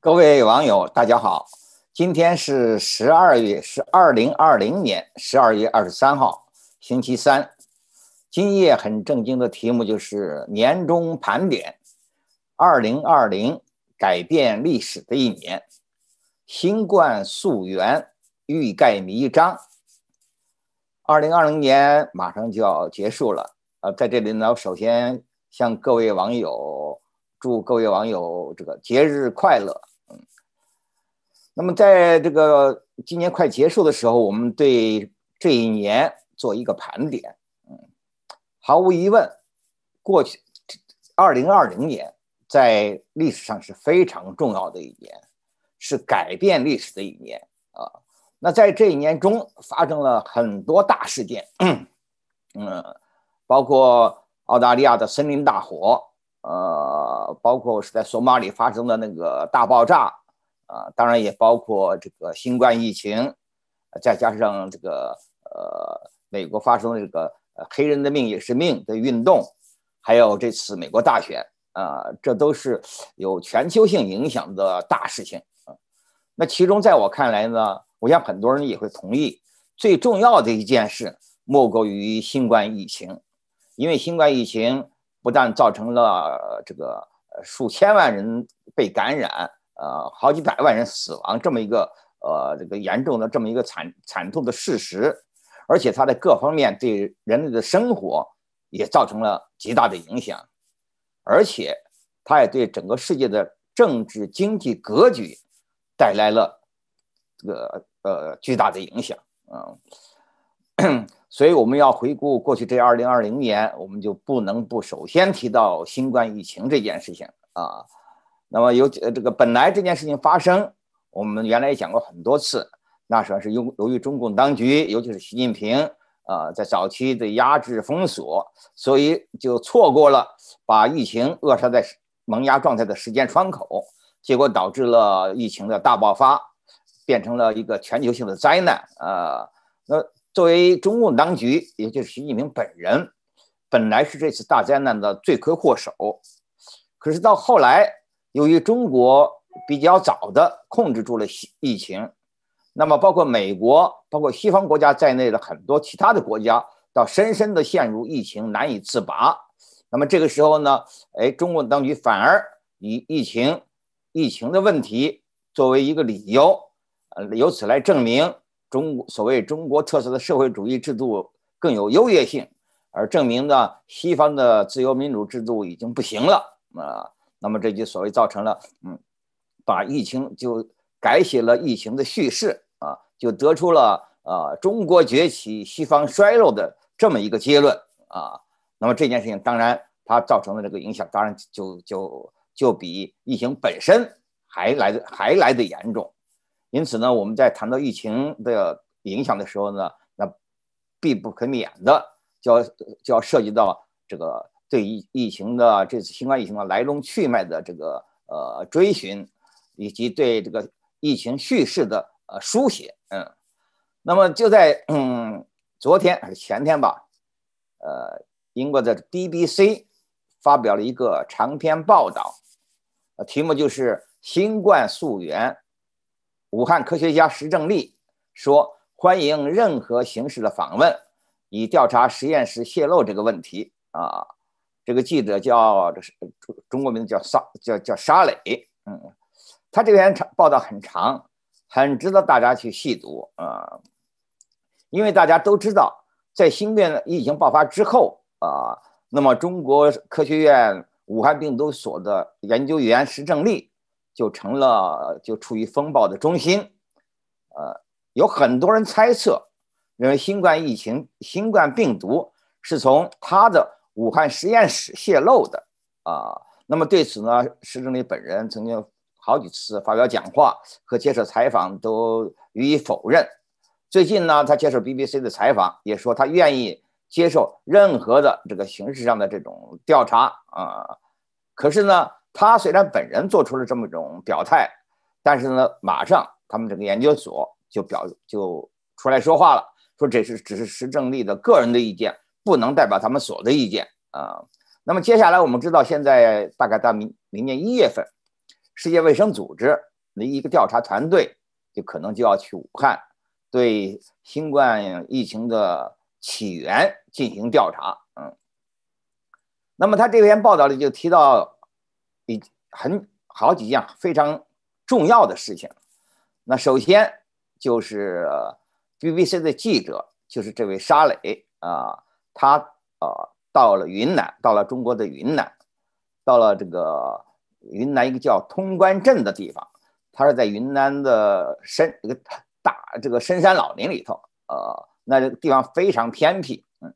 各位网友，大家好！今天是十二月，是二零二零年十二月二十三号，星期三。今夜很正经的题目就是年终盘点，二零二零改变历史的一年，新冠溯源欲盖弥彰。二零二零年马上就要结束了，呃，在这里呢，首先向各位网友祝各位网友这个节日快乐。那么，在这个今年快结束的时候，我们对这一年做一个盘点。嗯，毫无疑问，过去二零二零年在历史上是非常重要的一年，是改变历史的一年啊。那在这一年中发生了很多大事件，嗯，包括澳大利亚的森林大火，呃，包括是在索马里发生的那个大爆炸。啊，当然也包括这个新冠疫情，再加上这个呃，美国发生的这个黑人的命也是命的运动，还有这次美国大选啊，这都是有全球性影响的大事情啊。那其中在我看来呢，我想很多人也会同意，最重要的一件事莫过于新冠疫情，因为新冠疫情不但造成了这个数千万人被感染。呃，好几百万人死亡，这么一个呃，这个严重的这么一个惨惨痛的事实，而且它在各方面对人类的生活也造成了极大的影响，而且它也对整个世界的政治经济格局带来了这个呃巨大的影响啊。所以我们要回顾过去这二零二零年，我们就不能不首先提到新冠疫情这件事情啊。那么有呃，这个本来这件事情发生，我们原来也讲过很多次。那时候是由由于中共当局，尤其是习近平，呃，在早期的压制封锁，所以就错过了把疫情扼杀在萌芽状态的时间窗口，结果导致了疫情的大爆发，变成了一个全球性的灾难。呃，那作为中共当局，也就是习近平本人，本来是这次大灾难的罪魁祸首，可是到后来。由于中国比较早的控制住了疫情，那么包括美国、包括西方国家在内的很多其他的国家，到深深地陷入疫情难以自拔。那么这个时候呢，哎，中共当局反而以疫情、疫情的问题作为一个理由，呃，由此来证明中所谓中国特色的社会主义制度更有优越性，而证明呢，西方的自由民主制度已经不行了啊。那么这就所谓造成了，嗯，把疫情就改写了疫情的叙事啊，就得出了呃中国崛起、西方衰落的这么一个结论啊。那么这件事情当然它造成的这个影响，当然就就就比疫情本身还来的还来的严重。因此呢，我们在谈到疫情的影响的时候呢，那必不可免的就要就要涉及到这个。对疫疫情的这次新冠疫情的来龙去脉的这个呃追寻，以及对这个疫情叙事的呃书写，嗯，那么就在嗯昨天还是前天吧，呃，英国的 BBC 发表了一个长篇报道，呃，题目就是新冠溯源。武汉科学家石正丽说：“欢迎任何形式的访问，以调查实验室泄露这个问题啊。”这个记者叫这是中中国名字叫沙叫叫沙磊，嗯，他这篇长报道很长，很值得大家去细读啊，因为大家都知道，在新冠疫情爆发之后啊，那么中国科学院武汉病毒所的研究员石正丽就成了就处于风暴的中心，呃，有很多人猜测，认为新冠疫情新冠病毒是从他的。武汉实验室泄露的啊，那么对此呢，施正丽本人曾经好几次发表讲话和接受采访都予以否认。最近呢，他接受 BBC 的采访，也说他愿意接受任何的这个形式上的这种调查啊。可是呢，他虽然本人做出了这么一种表态，但是呢，马上他们这个研究所就表就出来说话了，说这是只是施正利的个人的意见。不能代表咱们所的意见啊。那么接下来，我们知道现在大概到明明年一月份，世界卫生组织的一个调查团队就可能就要去武汉，对新冠疫情的起源进行调查。嗯，那么他这篇报道里就提到一很好几样非常重要的事情。那首先就是 BBC 的记者，就是这位沙磊啊。他呃到了云南，到了中国的云南，到了这个云南一个叫通关镇的地方。他是在云南的深这个大这个深山老林里头，呃，那地方非常偏僻，嗯。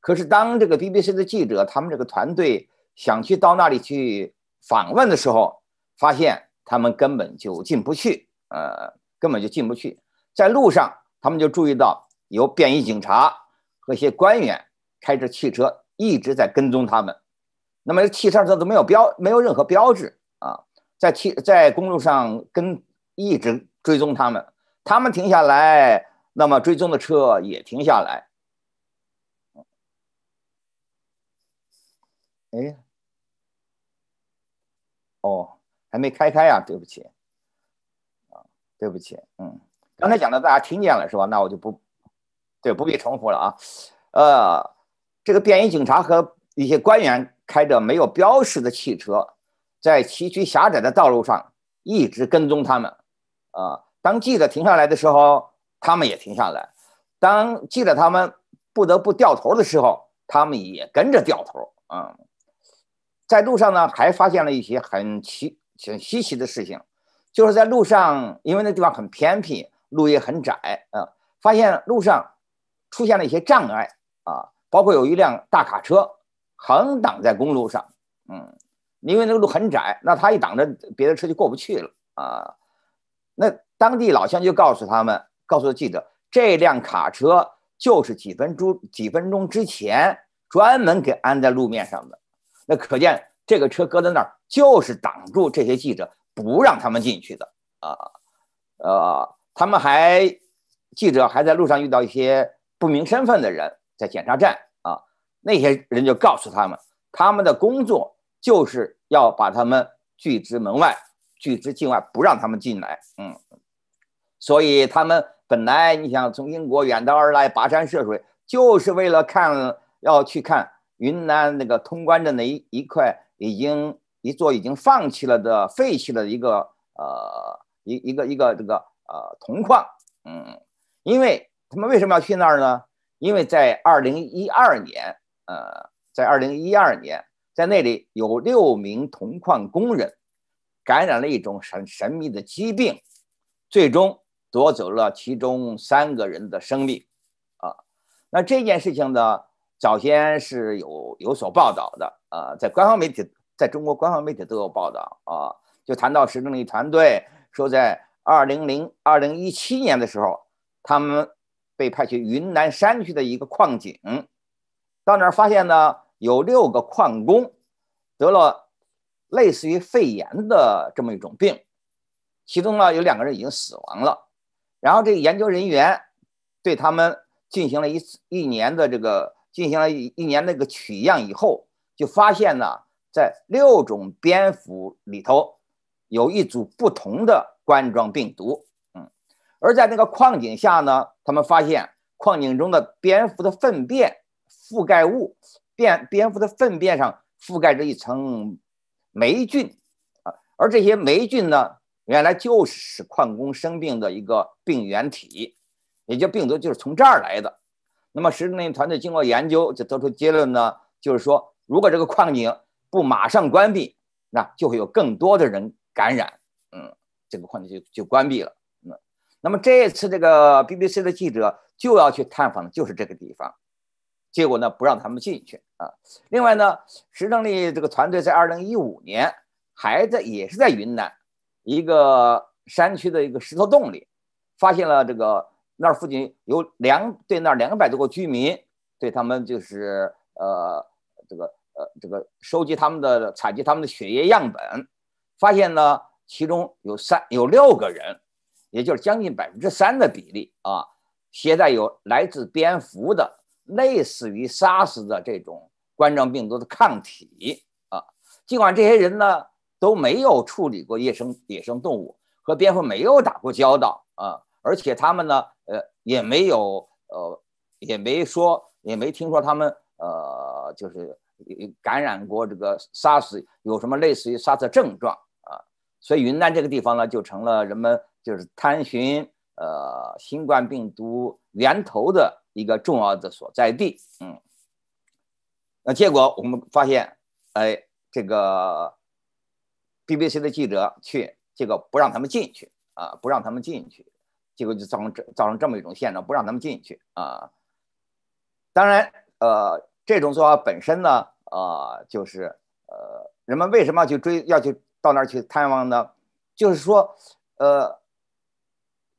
可是当这个 BBC 的记者他们这个团队想去到那里去访问的时候，发现他们根本就进不去，呃，根本就进不去。在路上，他们就注意到有便衣警察和一些官员。开着汽车一直在跟踪他们，那么汽车上都没有标，没有任何标志啊，在汽在公路上跟一直追踪他们，他们停下来，那么追踪的车也停下来。哎，哦，还没开开啊，对不起，啊，对不起，嗯，刚才讲的大家听见了是吧？那我就不，对，不必重复了啊，呃。这个便衣警察和一些官员开着没有标识的汽车，在崎岖狭窄的道路上一直跟踪他们。啊，当记者停下来的时候，他们也停下来；当记者他们不得不掉头的时候，他们也跟着掉头。嗯，在路上呢，还发现了一些很奇、很稀奇的事情，就是在路上，因为那地方很偏僻，路也很窄。嗯，发现路上出现了一些障碍。啊。包括有一辆大卡车横挡在公路上，嗯，因为那个路很窄，那他一挡着别的车就过不去了啊。那当地老乡就告诉他们，告诉记者，这辆卡车就是几分钟几分钟之前专门给安在路面上的。那可见这个车搁在那儿就是挡住这些记者不让他们进去的啊。呃，他们还记者还在路上遇到一些不明身份的人。在检查站啊，那些人就告诉他们，他们的工作就是要把他们拒之门外，拒之境外，不让他们进来。嗯，所以他们本来你想从英国远道而来，跋山涉水，就是为了看，要去看云南那个通关的那一一块，已经一座已经放弃了的废弃的一个呃一一个一个这个呃铜矿。嗯，因为他们为什么要去那儿呢？因为在二零一二年，呃，在二零一二年，在那里有六名铜矿工人感染了一种很神秘的疾病，最终夺走了其中三个人的生命。啊，那这件事情呢，早先是有有所报道的，呃，在官方媒体，在中国官方媒体都有报道啊，就谈到石正丽团队说，在二零零二零一七年的时候，他们。被派去云南山区的一个矿井，到那儿发现呢，有六个矿工得了类似于肺炎的这么一种病，其中呢有两个人已经死亡了。然后这研究人员对他们进行了一次一年的这个进行了一一年那个取样以后，就发现呢，在六种蝙蝠里头有一组不同的冠状病毒，嗯，而在那个矿井下呢。他们发现矿井中的蝙蝠的粪便覆盖物，蝙蝙蝠的粪便上覆盖着一层霉菌，啊，而这些霉菌呢，原来就是使矿工生病的一个病原体，也就病毒就是从这儿来的。那么，石正丽团队经过研究，就得出结论呢，就是说，如果这个矿井不马上关闭，那就会有更多的人感染。嗯，这个矿井就就关闭了。那么这一次这个 BBC 的记者就要去探访，的就是这个地方，结果呢不让他们进去啊。另外呢，石正丽这个团队在2015年还在也是在云南一个山区的一个石头洞里，发现了这个那儿附近有两对那两百多个居民，对他们就是呃这个呃这个收集他们的采集他们的血液样本，发现呢其中有三有六个人。也就是将近百分之三的比例啊，携带有来自蝙蝠的类似于 SARS 的这种冠状病毒的抗体啊。尽管这些人呢都没有处理过野生野生动物和蝙蝠没有打过交道啊，而且他们呢，呃，也没有，呃，也没说，也没听说他们，呃，就是感染过这个 SARS 有什么类似于 SARS 症状啊。所以云南这个地方呢，就成了人们。就是探寻呃新冠病毒源头的一个重要的所在地，嗯，那结果我们发现，哎，这个 BBC 的记者去，这个不让他们进去啊，不让他们进去，结果就造成这造成这么一种现状，不让他们进去啊。当然，呃，这种做法本身呢，呃，就是呃，人们为什么要去追要去到那儿去探望呢？就是说，呃。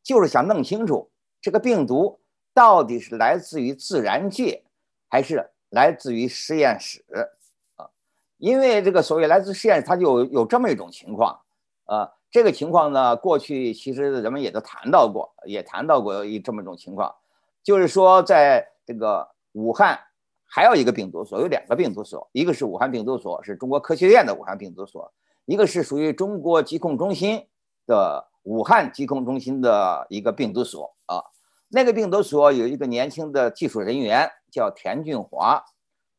就是想弄清楚这个病毒到底是来自于自然界，还是来自于实验室啊？因为这个所谓来自实验室，它就有有这么一种情况啊。这个情况呢，过去其实人们也都谈到过，也谈到过一这么一种情况，就是说，在这个武汉还有一个病毒所，有两个病毒所，一个是武汉病毒所，是中国科学院的武汉病毒所，一个是属于中国疾控中心的。武汉疾控中心的一个病毒所啊，那个病毒所有一个年轻的技术人员叫田俊华，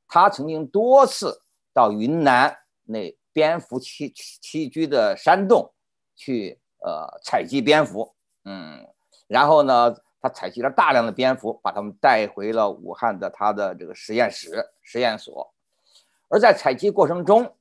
他曾经多次到云南那蝙蝠栖栖居的山洞去呃采集蝙蝠，嗯，然后呢，他采集了大量的蝙蝠，把他们带回了武汉的他的这个实验室实验所，而在采集过程中，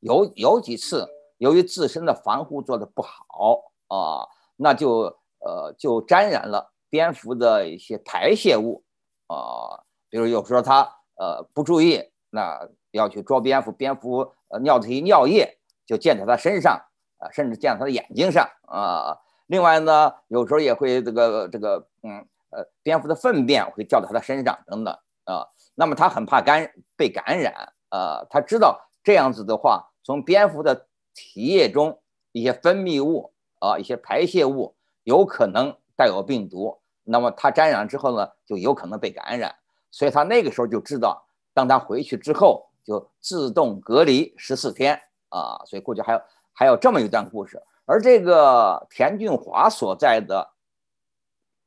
有有几次由于自身的防护做的不好。啊，那就呃就沾染了蝙蝠的一些排泄物啊，比如有时候他呃不注意，那要去捉蝙蝠，蝙蝠尿的尿液就溅到他身上啊，甚至溅到他的眼睛上啊。另外呢，有时候也会这个这个嗯呃蝙蝠的粪便会掉到他的身上等等啊。那么他很怕感被感染啊，他知道这样子的话，从蝙蝠的体液中一些分泌物。啊，一些排泄物有可能带有病毒，那么他沾染之后呢，就有可能被感染，所以他那个时候就知道，当他回去之后就自动隔离十四天啊，所以过去还有还有这么一段故事。而这个田俊华所在的，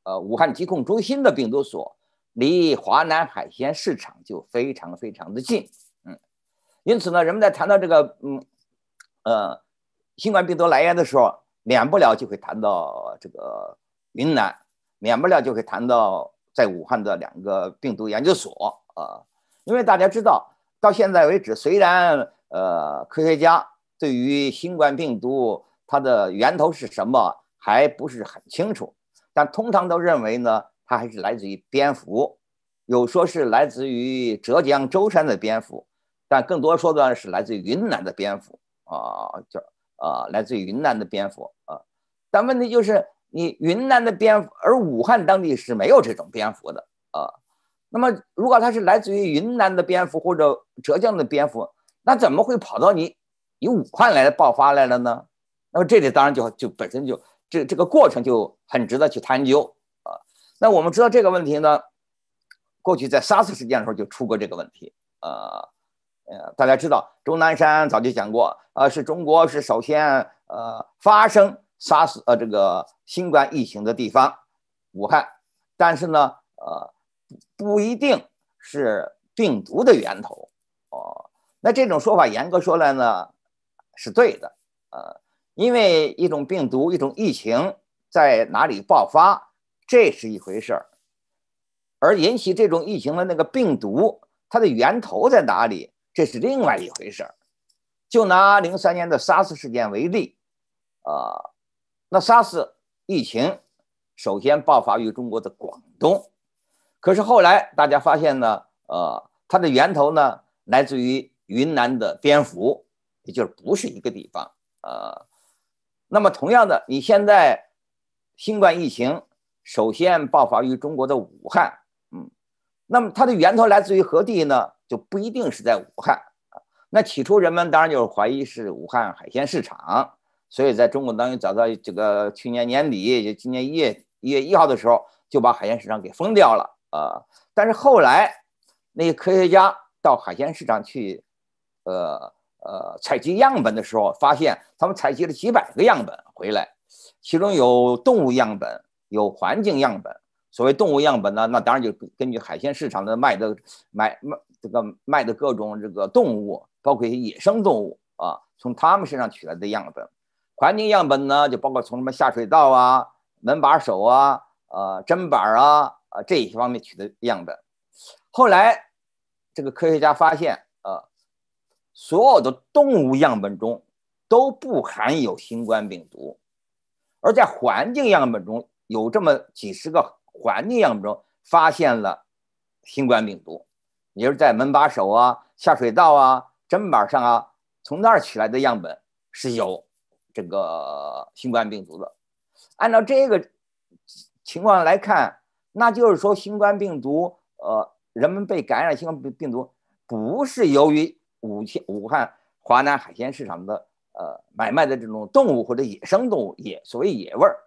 呃，武汉疾控中心的病毒所，离华南海鲜市场就非常非常的近，嗯，因此呢，人们在谈到这个嗯呃新冠病毒来源的时候。免不了就会谈到这个云南，免不了就会谈到在武汉的两个病毒研究所啊，因为大家知道，到现在为止，虽然呃科学家对于新冠病毒它的源头是什么还不是很清楚，但通常都认为呢，它还是来自于蝙蝠，有说是来自于浙江舟山的蝙蝠，但更多说的是来自于云南的蝙蝠啊叫。啊，来自于云南的蝙蝠啊，但问题就是你云南的蝙蝠，而武汉当地是没有这种蝙蝠的啊。那么如果它是来自于云南的蝙蝠或者浙江的蝙蝠，那怎么会跑到你你武汉来爆发来了呢？那么这里当然就就本身就这这个过程就很值得去探究啊。那我们知道这个问题呢，过去在 SARS 事件的时候就出过这个问题啊。呃，大家知道钟南山早就讲过，呃，是中国是首先呃发生 SARS 呃这个新冠疫情的地方，武汉。但是呢，呃，不一定是病毒的源头哦。那这种说法严格说来呢，是对的。呃，因为一种病毒一种疫情在哪里爆发，这是一回事儿，而引起这种疫情的那个病毒它的源头在哪里？这是另外一回事儿，就拿零三年的 SARS 事件为例，啊，那 SARS 疫情首先爆发于中国的广东，可是后来大家发现呢，呃，它的源头呢来自于云南的蝙蝠，也就是不是一个地方，呃，那么同样的，你现在新冠疫情首先爆发于中国的武汉，嗯，那么它的源头来自于何地呢？就不一定是在武汉啊。那起初人们当然就是怀疑是武汉海鲜市场，所以在中国当地找到这个去年年底，就今年一月一月一号的时候就把海鲜市场给封掉了啊。但是后来，那些科学家到海鲜市场去，呃呃采集样本的时候，发现他们采集了几百个样本回来，其中有动物样本，有环境样本。所谓动物样本呢，那当然就根据海鲜市场的卖的买卖这个卖的各种这个动物，包括一些野生动物啊，从他们身上取来的样本。环境样本呢，就包括从什么下水道啊、门把手啊、呃砧板啊啊这些方面取的样本。后来这个科学家发现呃，所有的动物样本中都不含有新冠病毒，而在环境样本中有这么几十个。环境样本中发现了新冠病毒，也是在门把手啊、下水道啊、砧板上啊，从那儿取来的样本是有这个新冠病毒的。按照这个情况来看，那就是说，新冠病毒，呃，人们被感染新冠病毒不是由于武武汉华南海鲜市场的呃买卖的这种动物或者野生动物野所谓野味儿。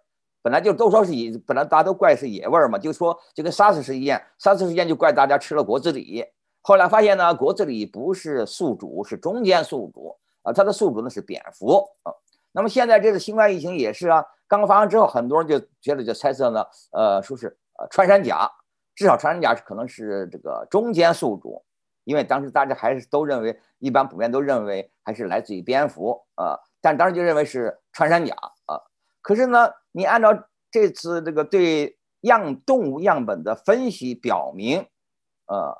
本来就都说是野，本来大家都怪是野味儿嘛，就说就跟沙士是一样沙士 r s 事件就怪大家吃了国字李。后来发现呢，国字李不是宿主，是中间宿主啊，它的宿主呢是蝙蝠啊。那么现在这个新冠疫情也是啊，刚刚发生之后，很多人就觉得就猜测呢，呃，说是穿山甲，至少穿山甲是可能是这个中间宿主，因为当时大家还是都认为，一般普遍都认为还是来自于蝙蝠啊，但当时就认为是穿山甲啊，可是呢。你按照这次这个对样动物样本的分析表明，呃，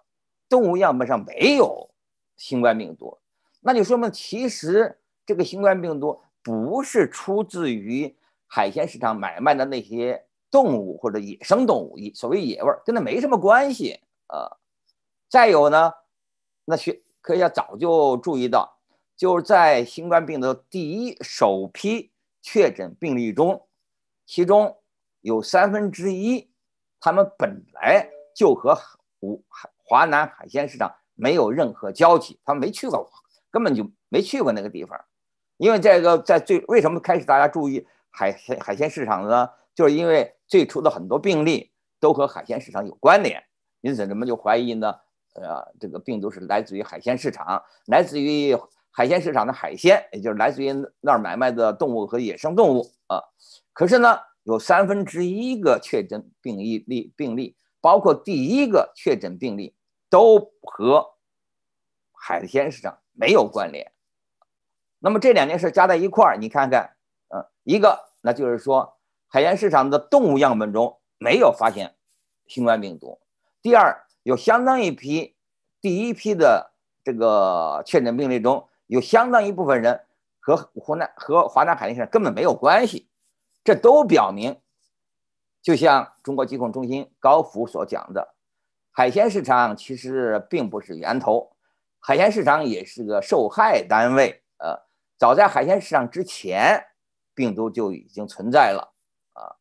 动物样本上没有新冠病毒，那就说明其实这个新冠病毒不是出自于海鲜市场买卖的那些动物或者野生动物，野所谓野味儿，跟那没什么关系啊。再有呢，那学科学家早就注意到，就是在新冠病毒第一首批确诊病例中。其中有三分之一，他们本来就和华南海鲜市场没有任何交集，他们没去过，根本就没去过那个地方。因为这个，在最为什么开始大家注意海鲜海鲜市场呢？就是因为最初的很多病例都和海鲜市场有关联，因此人们就怀疑呢，呃，这个病毒是来自于海鲜市场，来自于海鲜市场的海鲜，也就是来自于那儿买卖的动物和野生动物啊。可是呢，有三分之一个确诊病例例病例，包括第一个确诊病例，都和海鲜市场没有关联。那么这两件事加在一块儿，你看看，嗯，一个那就是说，海鲜市场的动物样本中没有发现新冠病毒。第二，有相当一批，第一批的这个确诊病例中有相当一部分人和湖南和华南海鲜市场根本没有关系。这都表明，就像中国疾控中心高福所讲的，海鲜市场其实并不是源头，海鲜市场也是个受害单位。呃，早在海鲜市场之前，病毒就已经存在了啊，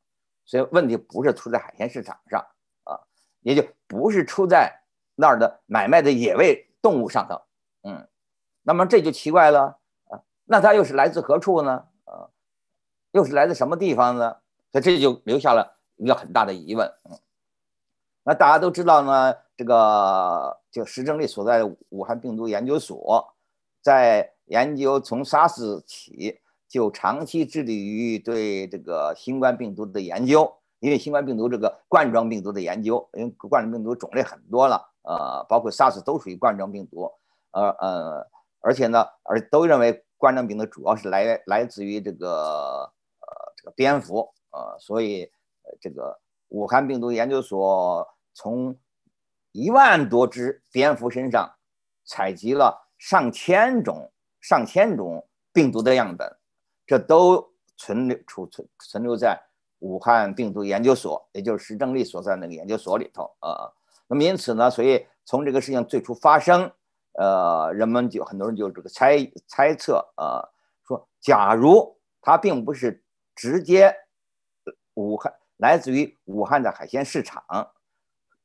所以问题不是出在海鲜市场上啊，也就不是出在那儿的买卖的野味动物上头。嗯，那么这就奇怪了啊，那它又是来自何处呢？又是来自什么地方呢？那这就留下了一个很大的疑问。嗯，那大家都知道呢，这个就石正丽所在，的武汉病毒研究所在研究从 SARS 起就长期致力于对这个新冠病毒的研究，因为新冠病毒这个冠状病毒的研究，因为冠状病毒种类很多了，呃，包括 SARS 都属于冠状病毒，呃呃，而且呢，而都认为冠状病毒主要是来来自于这个。蝙蝠，呃，所以这个武汉病毒研究所从一万多只蝙蝠身上采集了上千种、上千种病毒的样本，这都存留、储存、存留在武汉病毒研究所，也就是石正丽所在那个研究所里头，啊，那么因此呢，所以从这个事情最初发生，呃，人们就很多人就这个猜猜测，啊，说假如它并不是。直接武汉来自于武汉的海鲜市场，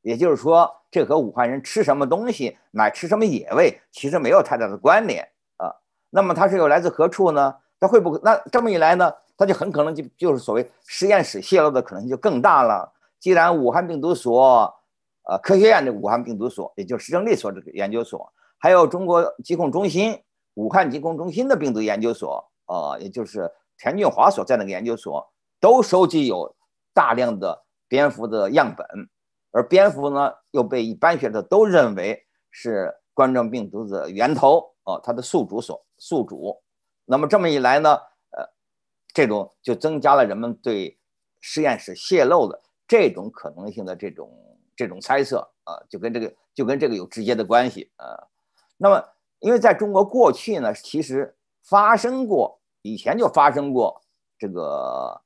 也就是说，这和武汉人吃什么东西、买吃什么野味其实没有太大的关联啊。那么它是有来自何处呢？它会不会那这么一来呢？它就很可能就就是所谓实验室泄露的可能性就更大了。既然武汉病毒所，呃，科学院的武汉病毒所，也就是胜利所的研究所，还有中国疾控中心武汉疾控中心的病毒研究所，呃，也就是。田俊华所在那个研究所都收集有大量的蝙蝠的样本，而蝙蝠呢又被一般学者都认为是冠状病毒的源头哦，它的宿主所宿主。那么这么一来呢，呃，这种就增加了人们对实验室泄露的这种可能性的这种这种猜测啊，就跟这个就跟这个有直接的关系啊。那么因为在中国过去呢，其实发生过。以前就发生过这个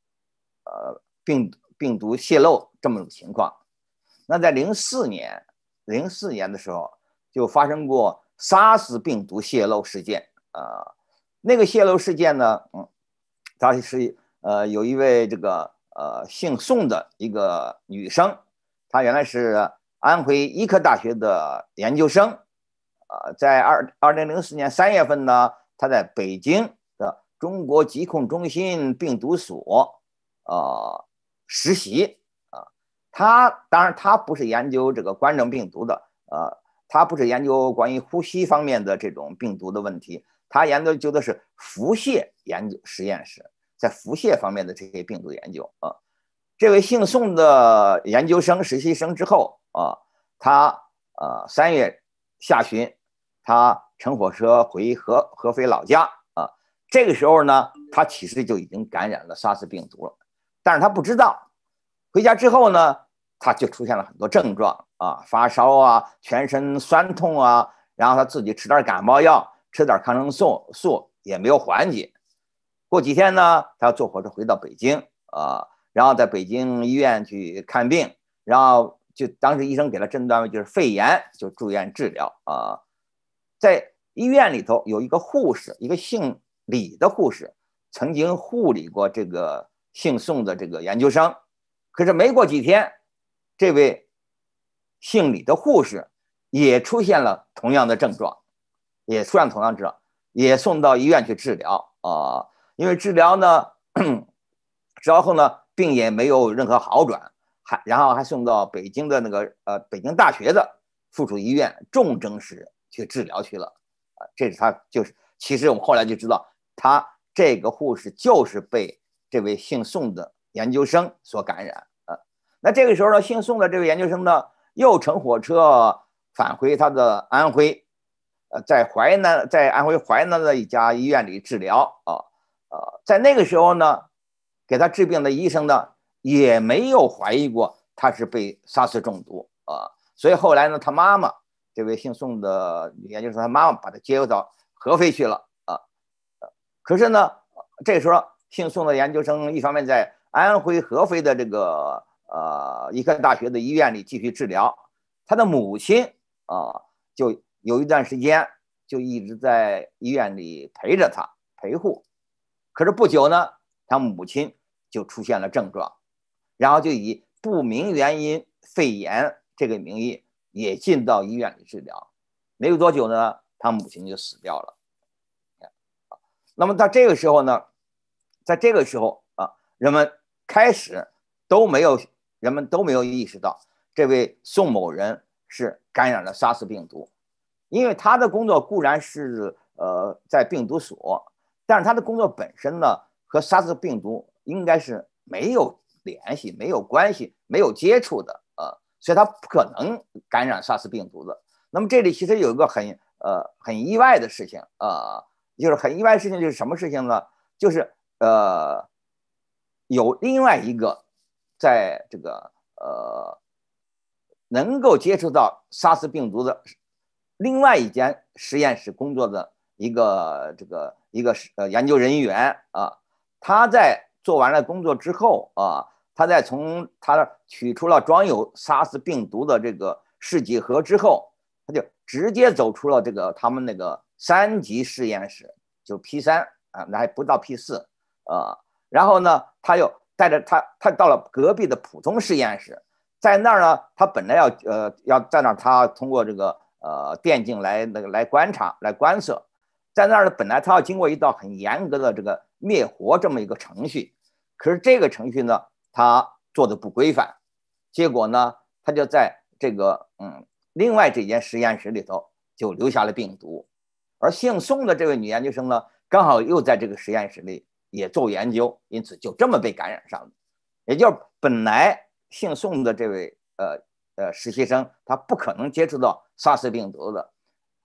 呃病病毒泄露这么种情况，那在零四年零四年的时候就发生过 SARS 病毒泄露事件啊。那个泄露事件呢，嗯，他是呃有一位这个呃姓宋的一个女生，她原来是安徽医科大学的研究生，呃，在二二零零四年三月份呢，她在北京。中国疾控中心病毒所，呃，实习啊，他当然他不是研究这个冠状病毒的，呃，他不是研究关于呼吸方面的这种病毒的问题，他研究的是腹泻研究实验室，在腹泻方面的这些病毒研究啊。这位姓宋的研究生实习生之后啊，他呃三月下旬，他乘火车回合合肥老家。这个时候呢，他其实就已经感染了沙士病毒了，但是他不知道。回家之后呢，他就出现了很多症状啊，发烧啊，全身酸痛啊，然后他自己吃点感冒药，吃点抗生素素也没有缓解。过几天呢，他要坐火车回到北京啊，然后在北京医院去看病，然后就当时医生给了诊断为就是肺炎，就住院治疗啊。在医院里头有一个护士，一个姓。李的护士曾经护理过这个姓宋的这个研究生，可是没过几天，这位姓李的护士也出现了同样的症状，也出现同样症状，也送到医院去治疗啊。因为治疗呢，治疗后呢，病也没有任何好转，还然后还送到北京的那个呃北京大学的附属医院重症室去治疗去了啊。这是他就是，其实我们后来就知道。他这个护士就是被这位姓宋的研究生所感染，啊。那这个时候呢，姓宋的这位研究生呢，又乘火车返回他的安徽，呃，在淮南，在安徽淮南的一家医院里治疗啊，呃，在那个时候呢，给他治病的医生呢，也没有怀疑过他是被杀死中毒啊，所以后来呢，他妈妈，这位姓宋的女研究生，他妈妈把他接到合肥去了。可是呢，这时候姓宋的研究生一方面在安徽合肥的这个呃医科大学的医院里继续治疗，他的母亲啊，就有一段时间就一直在医院里陪着他陪护。可是不久呢，他母亲就出现了症状，然后就以不明原因肺炎这个名义也进到医院里治疗，没有多久呢，他母亲就死掉了。那么到这个时候呢，在这个时候啊，人们开始都没有，人们都没有意识到这位宋某人是感染了沙 s 病毒，因为他的工作固然是呃在病毒所，但是他的工作本身呢和沙 s 病毒应该是没有联系、没有关系、没有接触的啊，所以他不可能感染沙 s 病毒的。那么这里其实有一个很呃很意外的事情啊。就是很意外的事情，就是什么事情呢？就是呃，有另外一个在这个呃能够接触到沙斯病毒的另外一间实验室工作的一个这个一个呃研究人员啊，他在做完了工作之后啊，他在从他取出了装有沙斯病毒的这个试剂盒之后。他就直接走出了这个他们那个三级实验室，就 P 三啊，那还不到 P 四，呃，然后呢，他又带着他，他到了隔壁的普通实验室，在那儿呢，他本来要呃，要在那儿他通过这个呃电镜来那个来观察来观测，在那儿呢，本来他要经过一道很严格的这个灭活这么一个程序，可是这个程序呢，他做的不规范，结果呢，他就在这个嗯。另外，这间实验室里头就留下了病毒，而姓宋的这位女研究生呢，刚好又在这个实验室里也做研究，因此就这么被感染上了。也就本来姓宋的这位呃呃实习生，他不可能接触到 SARS 病毒的，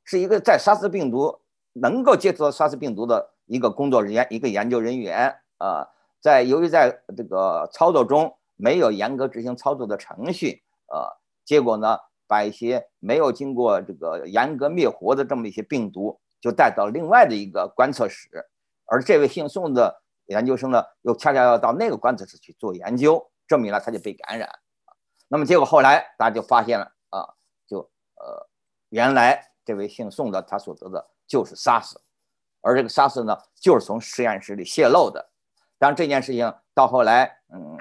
是一个在 SARS 病毒能够接触到 SARS 病毒的一个工作人员，一个研究人员啊，在由于在这个操作中没有严格执行操作的程序呃，结果呢？把一些没有经过这个严格灭活的这么一些病毒，就带到另外的一个观测室，而这位姓宋的研究生呢，又恰恰要到那个观测室去做研究，证明了他就被感染。那么结果后来大家就发现了啊，就呃，原来这位姓宋的他所得的就是 SARS，而这个 SARS 呢，就是从实验室里泄露的。当这件事情到后来，嗯，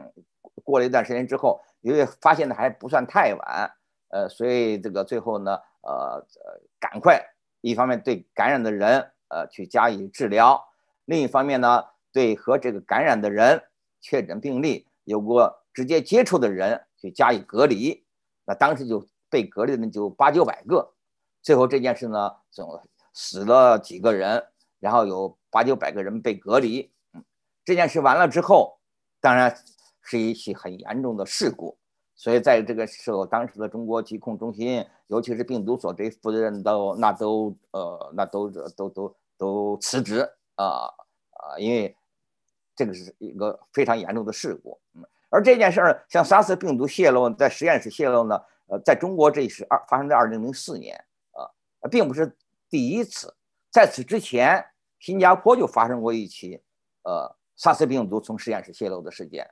过了一段时间之后，因为发现的还不算太晚。呃，所以这个最后呢，呃呃，赶快，一方面对感染的人，呃，去加以治疗；另一方面呢，对和这个感染的人确诊病例有过直接接触的人去加以隔离。那当时就被隔离的就八九百个。最后这件事呢，总死了几个人，然后有八九百个人被隔离。嗯，这件事完了之后，当然是一起很严重的事故。所以在这个时候，当时的中国疾控中心，尤其是病毒所这负责人，都那都呃那都都都都辞职啊啊！因为这个是一个非常严重的事故。嗯，而这件事儿，像 SARS 病毒泄露在实验室泄露呢，呃，在中国这是二发生在二零零四年啊，并不是第一次。在此之前，新加坡就发生过一起呃 SARS 病毒从实验室泄露的事件，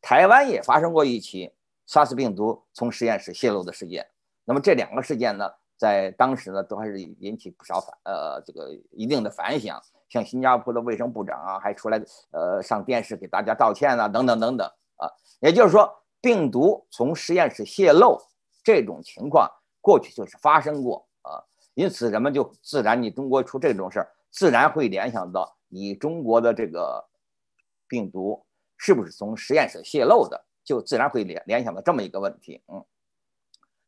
台湾也发生过一起。SARS 病毒从实验室泄露的事件，那么这两个事件呢，在当时呢，都还是引起不少反呃这个一定的反响，像新加坡的卫生部长啊，还出来呃上电视给大家道歉啊，等等等等啊，也就是说，病毒从实验室泄露这种情况过去就是发生过啊，因此人们就自然你中国出这种事儿，自然会联想到你中国的这个病毒是不是从实验室泄露的。就自然会联联想到这么一个问题，嗯，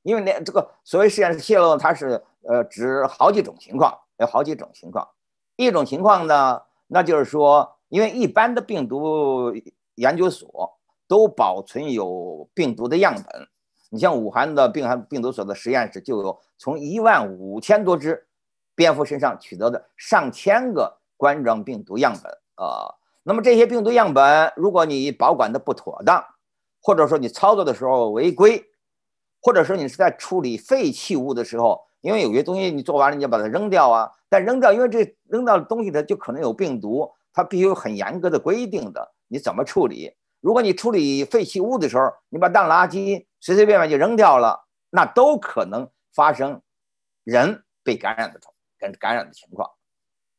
因为连这个所谓实验室泄漏，它是呃指好几种情况，有好几种情况。一种情况呢，那就是说，因为一般的病毒研究所都保存有病毒的样本，你像武汉的病寒病毒所的实验室就有从一万五千多只蝙蝠身上取得的上千个冠状病毒样本啊。那么这些病毒样本，如果你保管的不妥当，或者说你操作的时候违规，或者说你是在处理废弃物的时候，因为有些东西你做完了你要把它扔掉啊，但扔掉，因为这扔掉的东西它就可能有病毒，它必须有很严格的规定的，你怎么处理？如果你处理废弃物的时候，你把当垃圾随随便便就扔掉了，那都可能发生人被感染的、感感染的情况。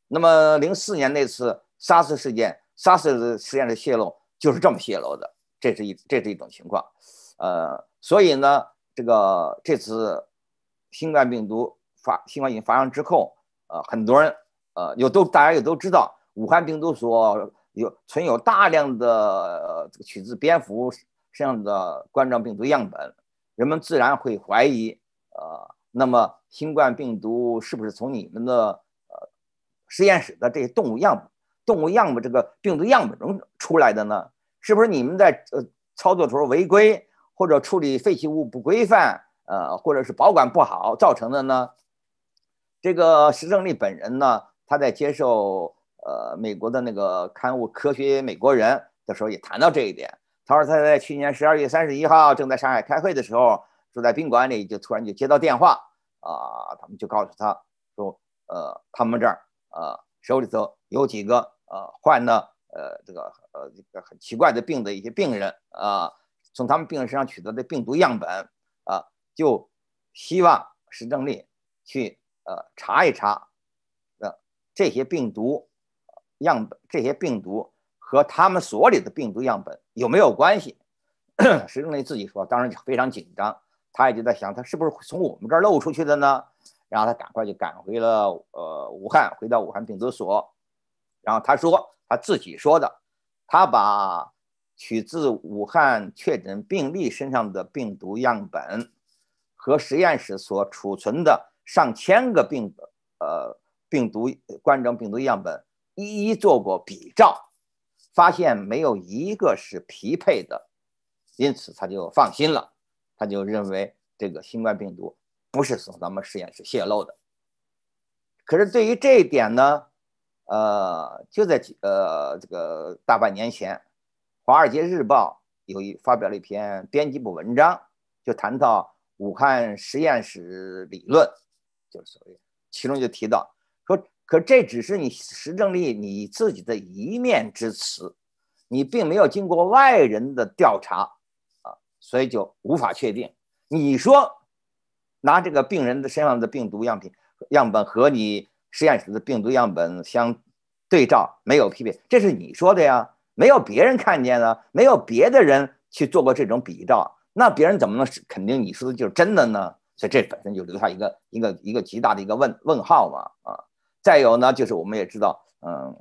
那么，零四年那次 SARS 事件，s a r s 事件的泄露就是这么泄露的。这是一这是一种情况，呃，所以呢，这个这次新冠病毒发新冠疫情发生之后，呃，很多人呃，有都大家也都知道，武汉病毒所有存有大量的这个取自蝙蝠身上的冠状病毒样本，人们自然会怀疑，呃，那么新冠病毒是不是从你们的呃实验室的这些动物样本动物样本这个病毒样本中出来的呢？是不是你们在呃操作时候违规，或者处理废弃物不规范，呃，或者是保管不好造成的呢？这个石正丽本人呢，他在接受呃美国的那个刊物《科学美国人》的时候也谈到这一点。他说他在去年十二月三十一号正在上海开会的时候，住在宾馆里，就突然就接到电话啊，他们就告诉他说，呃，他们这儿呃手里头有几个呃换的。呃，这个呃，这个很奇怪的病的一些病人啊，从他们病人身上取得的病毒样本啊，就希望石正丽去呃查一查，呃，这些病毒样本，这些病毒和他们所里的病毒样本有没有关系？石正丽自己说，当然就非常紧张，他也就在想，他是不是从我们这儿漏出去的呢？然后他赶快就赶回了呃武汉，回到武汉病毒所，然后他说。他自己说的，他把取自武汉确诊病例身上的病毒样本和实验室所储存的上千个病呃病毒冠状病毒样本一一做过比照，发现没有一个是匹配的，因此他就放心了，他就认为这个新冠病毒不是从咱们实验室泄露的。可是对于这一点呢？呃，就在呃这个大半年前，《华尔街日报》有一发表了一篇编辑部文章，就谈到武汉实验室理论，就是所谓，其中就提到说，可这只是你石正丽你自己的一面之词，你并没有经过外人的调查啊，所以就无法确定。你说拿这个病人的身上的病毒样品样本和你。实验室的病毒样本相对照没有批评，这是你说的呀，没有别人看见呢，没有别的人去做过这种比照，那别人怎么能肯定你说的就是真的呢？所以这本身就留下一个一个一个极大的一个问问号嘛啊！再有呢，就是我们也知道，嗯，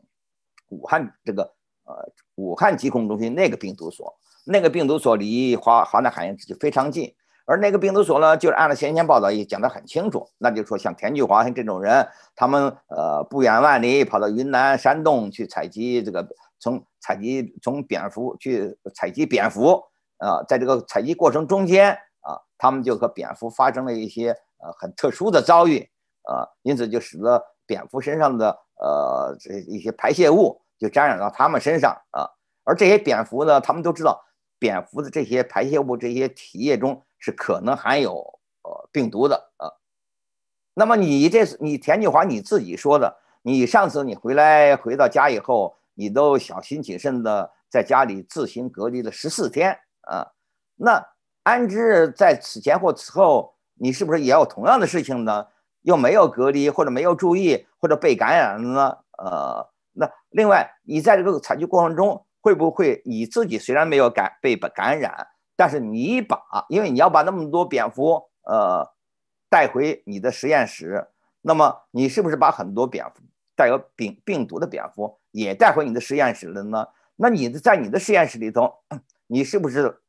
武汉这个呃武汉疾控中心那个病毒所，那个病毒所离华华南海洋就非常近。而那个病毒所呢，就是按照先前报道也讲得很清楚，那就说像田俊华这种人，他们呃不远万里跑到云南、山东去采集这个，从采集从蝙蝠去采集蝙蝠，啊，在这个采集过程中间啊，他们就和蝙蝠发生了一些呃很特殊的遭遇，啊，因此就使得蝙蝠身上的呃这一些排泄物就沾染到他们身上啊，而这些蝙蝠呢，他们都知道。蝙蝠的这些排泄物、这些体液中是可能含有呃病毒的啊。那么你这是你田继华你自己说的，你上次你回来回到家以后，你都小心谨慎的在家里自行隔离了十四天啊。那安之在此前或此后，你是不是也有同样的事情呢？又没有隔离或者没有注意或者被感染了呢？呃，那另外你在这个采集过程中。会不会你自己虽然没有感被感染，但是你把因为你要把那么多蝙蝠呃带回你的实验室，那么你是不是把很多蝙蝠带有病病毒的蝙蝠也带回你的实验室了呢？那你在你的实验室里头，你是不是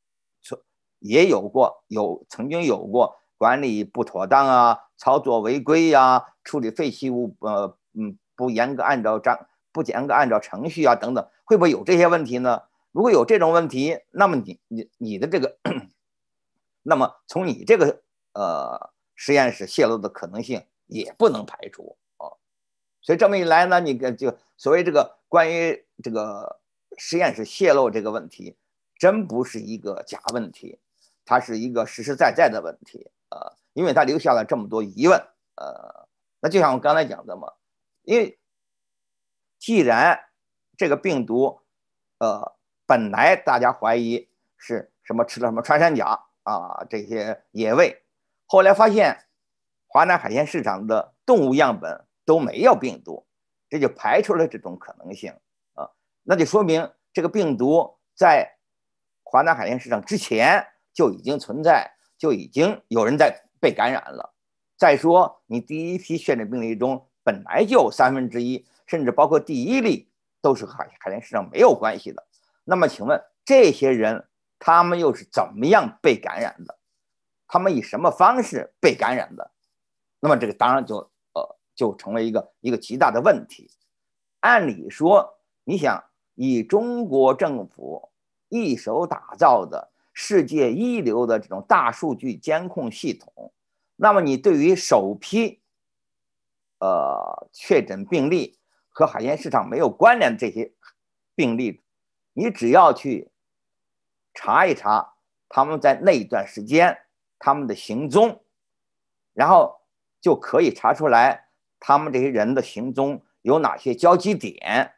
也有过有曾经有过管理不妥当啊，操作违规呀，处理废弃物呃嗯不严格按照章不严格按照程序啊等等。会不会有这些问题呢？如果有这种问题，那么你、你、你的这个，那么从你这个呃实验室泄露的可能性也不能排除啊。所以这么一来呢，你跟就所谓这个关于这个实验室泄露这个问题，真不是一个假问题，它是一个实实在在的问题啊，因为它留下了这么多疑问。呃，那就像我刚才讲的嘛，因为既然这个病毒，呃，本来大家怀疑是什么吃了什么穿山甲啊这些野味，后来发现华南海鲜市场的动物样本都没有病毒，这就排除了这种可能性啊。那就说明这个病毒在华南海鲜市场之前就已经存在，就已经有人在被感染了。再说，你第一批确诊病例中本来就三分之一，甚至包括第一例。都是和海海联市场没有关系的。那么，请问这些人他们又是怎么样被感染的？他们以什么方式被感染的？那么，这个当然就呃就成了一个一个极大的问题。按理说，你想以中国政府一手打造的世界一流的这种大数据监控系统，那么你对于首批呃确诊病例。和海鲜市场没有关联的这些病例，你只要去查一查他们在那一段时间他们的行踪，然后就可以查出来他们这些人的行踪有哪些交集点，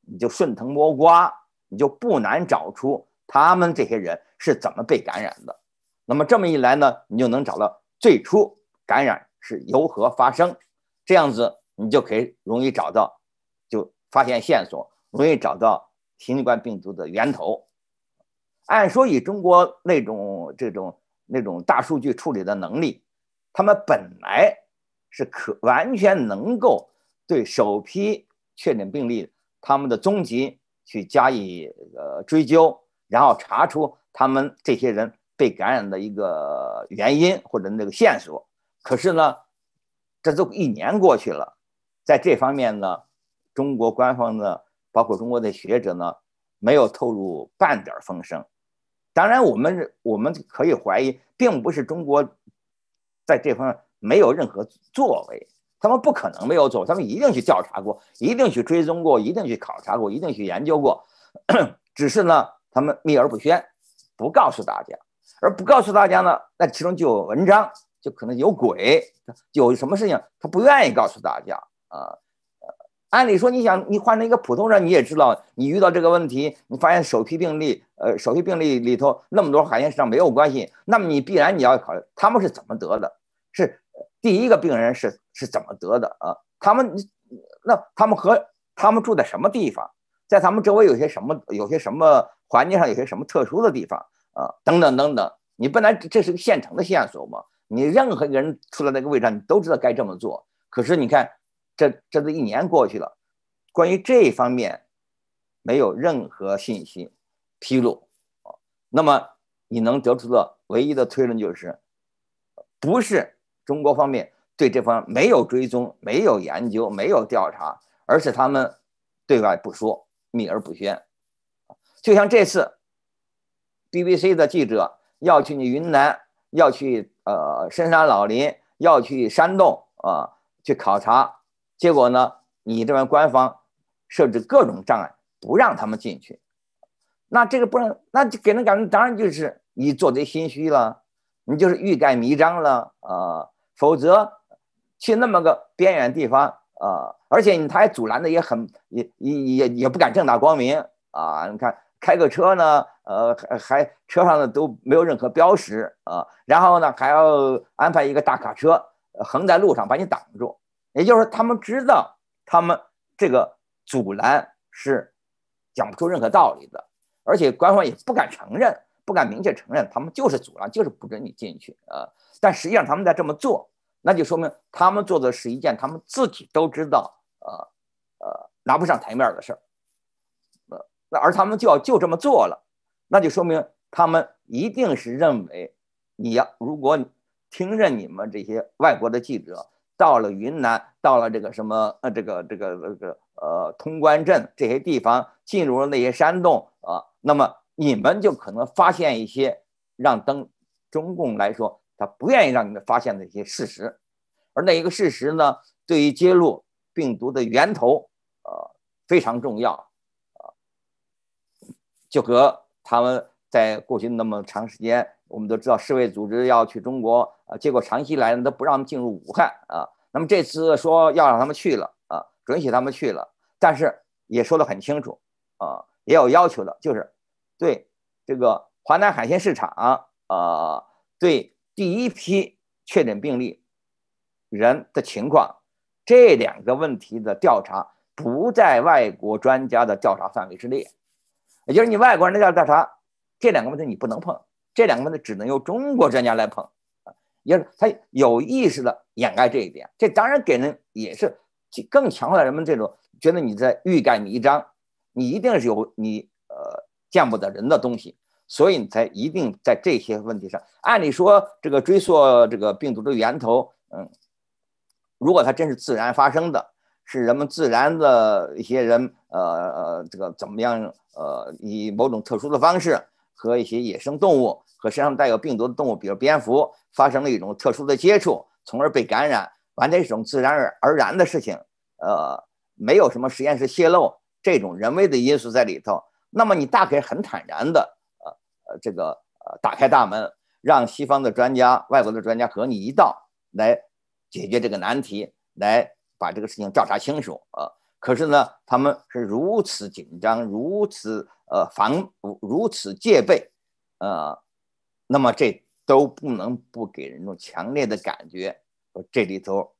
你就顺藤摸瓜，你就不难找出他们这些人是怎么被感染的。那么这么一来呢，你就能找到最初感染是由何发生，这样子你就可以容易找到。发现线索，容易找到新冠病毒的源头。按说以中国那种这种那种大数据处理的能力，他们本来是可完全能够对首批确诊病例他们的踪迹去加以呃追究，然后查出他们这些人被感染的一个原因或者那个线索。可是呢，这都一年过去了，在这方面呢。中国官方呢，包括中国的学者呢，没有透露半点风声。当然，我们我们可以怀疑，并不是中国在这方面没有任何作为，他们不可能没有做，他们一定去调查过，一定去追踪过，一定去考察过，一定去研究过。只是呢，他们秘而不宣，不告诉大家。而不告诉大家呢，那其中就有文章，就可能有鬼，有什么事情他不愿意告诉大家啊。按理说，你想，你换成一个普通人，你也知道，你遇到这个问题，你发现首批病例，呃，首批病例里头那么多海鲜市场没有关系，那么你必然你要考虑他们是怎么得的，是第一个病人是是怎么得的啊？他们那他们和他们住在什么地方，在他们周围有些什么，有些什么环境上有些什么特殊的地方啊？等等等等，你本来这是个现成的线索嘛，你任何一个人出了那个位置你都知道该这么做。可是你看。这这都一年过去了，关于这一方面没有任何信息披露。那么你能得出的唯一的推论就是，不是中国方面对这方没有追踪、没有研究、没有调查，而是他们对外不说，秘而不宣。就像这次，BBC 的记者要去你云南，要去呃深山老林，要去山洞啊，去考察。结果呢？你这边官方设置各种障碍，不让他们进去。那这个不让，那就给人感觉当然就是你做贼心虚了，你就是欲盖弥彰了啊！否则去那么个边远地方啊，而且你他还阻拦的也很也也也也不敢正大光明啊！你看开个车呢，呃还还车上的都没有任何标识啊，然后呢还要安排一个大卡车横在路上把你挡住。也就是他们知道，他们这个阻拦是讲不出任何道理的，而且官方也不敢承认，不敢明确承认，他们就是阻拦，就是不准你进去啊。但实际上他们在这么做，那就说明他们做的是一件他们自己都知道，呃呃，拿不上台面的事儿。那那而他们就要就这么做了，那就说明他们一定是认为，你要如果听任你们这些外国的记者。到了云南，到了这个什么呃，这个这个这个呃，通关镇这些地方，进入了那些山洞啊，那么你们就可能发现一些让登中共来说他不愿意让你们发现的一些事实，而那一个事实呢，对于揭露病毒的源头呃非常重要啊，就和他们在过去那么长时间。我们都知道，世卫组织要去中国啊，结果长期来呢都不让他们进入武汉啊。那么这次说要让他们去了啊，准许他们去了，但是也说得很清楚啊，也有要求的，就是对这个华南海鲜市场啊，对第一批确诊病例人的情况，这两个问题的调查不在外国专家的调查范围之内，也就是你外国人的调查，这两个问题你不能碰。这两个问题只能由中国专家来碰啊，也是他有意识的掩盖这一点，这当然给人也是更强化人们这种觉得你在欲盖弥彰，你一定是有你呃见不得人的东西，所以你才一定在这些问题上。按理说，这个追溯这个病毒的源头，嗯，如果它真是自然发生的，是人们自然的一些人，呃呃，这个怎么样？呃，以某种特殊的方式和一些野生动物。和身上带有病毒的动物，比如蝙蝠，发生了一种特殊的接触，从而被感染。完全是一种自然而然的事情，呃，没有什么实验室泄露这种人为的因素在里头。那么你大可以很坦然的，呃，这个呃打开大门，让西方的专家、外国的专家和你一道来解决这个难题，来把这个事情调查清楚啊。可是呢，他们是如此紧张，如此呃防，如此戒备，呃。那么这都不能不给人一种强烈的感觉，说这里头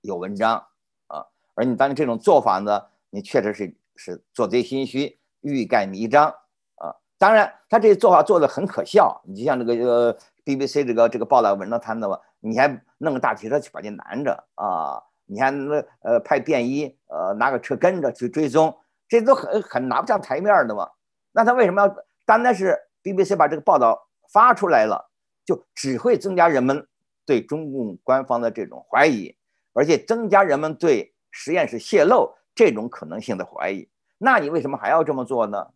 有文章啊！而你当然这种做法呢，你确实是是做贼心虚，欲盖弥彰啊！当然他这些做法做的很可笑，你就像这个 BBC 这个这个报道文章摊子吧，你还弄个大汽车去把你拦着啊，你还呃派便衣呃拿个车跟着去追踪，这都很很拿不上台面的嘛。那他为什么要单单是 BBC 把这个报道？发出来了，就只会增加人们对中共官方的这种怀疑，而且增加人们对实验室泄露这种可能性的怀疑。那你为什么还要这么做呢？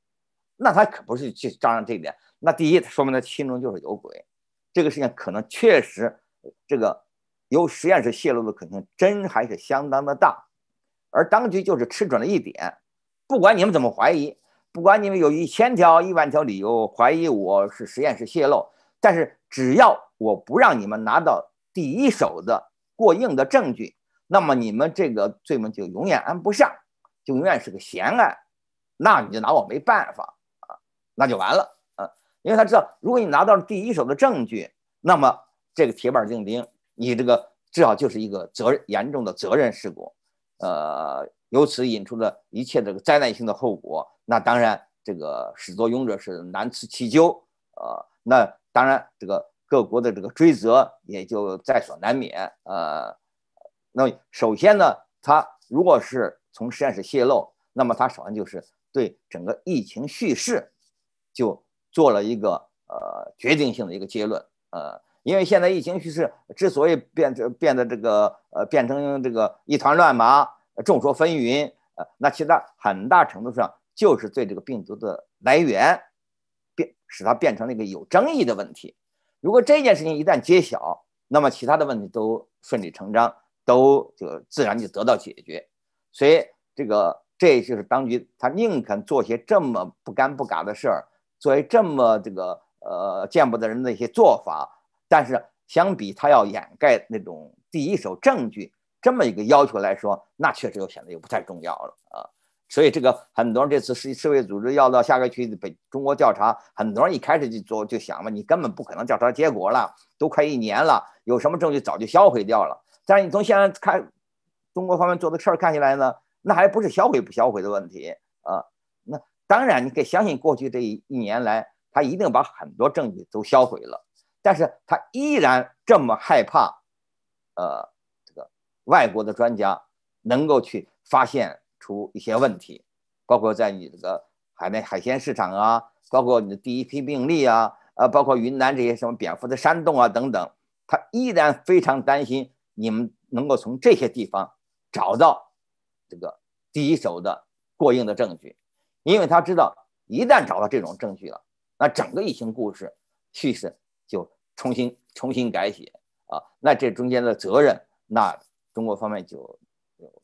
那他可不是去张扬这一点。那第一，他说明他心中就是有鬼。这个事情可能确实，这个由实验室泄露的可能性真还是相当的大。而当局就是吃准了一点，不管你们怎么怀疑。不管你们有一千条、一万条理由怀疑我是实验室泄露，但是只要我不让你们拿到第一手的过硬的证据，那么你们这个罪名就永远安不上，就永远是个悬案。那你就拿我没办法啊，那就完了啊。因为他知道，如果你拿到了第一手的证据，那么这个铁板钉钉，你这个至少就是一个责任严重的责任事故，呃，由此引出了一切这个灾难性的后果。那当然，这个始作俑者是难辞其咎，呃，那当然，这个各国的这个追责也就在所难免，呃，那首先呢，它如果是从实验室泄露，那么它首先就是对整个疫情叙事就做了一个呃决定性的一个结论，呃，因为现在疫情叙事之所以变成变得这个呃变成这个一团乱麻，众说纷纭，呃，那其他很大程度上。就是对这个病毒的来源变，使它变成了一个有争议的问题。如果这件事情一旦揭晓，那么其他的问题都顺理成章，都就自然就得到解决。所以，这个这就是当局他宁肯做些这么不尴不尬的事儿，作为这么这个呃见不得人的一些做法。但是，相比他要掩盖那种第一手证据这么一个要求来说，那确实又显得又不太重要了啊。所以这个很多人这次世世卫组织要到下个去北中国调查，很多人一开始就做就想嘛，你根本不可能调查结果了，都快一年了，有什么证据早就销毁掉了。但是你从现在看，中国方面做的事儿看起来呢，那还不是销毁不销毁的问题啊？那当然你可以相信，过去这一一年来，他一定把很多证据都销毁了，但是他依然这么害怕，呃，这个外国的专家能够去发现。出一些问题，包括在你的海内海鲜市场啊，包括你的第一批病例啊，啊，包括云南这些什么蝙蝠的山洞啊等等，他依然非常担心你们能够从这些地方找到这个第一手的过硬的证据，因为他知道一旦找到这种证据了，那整个疫情故事叙事就重新重新改写啊，那这中间的责任，那中国方面就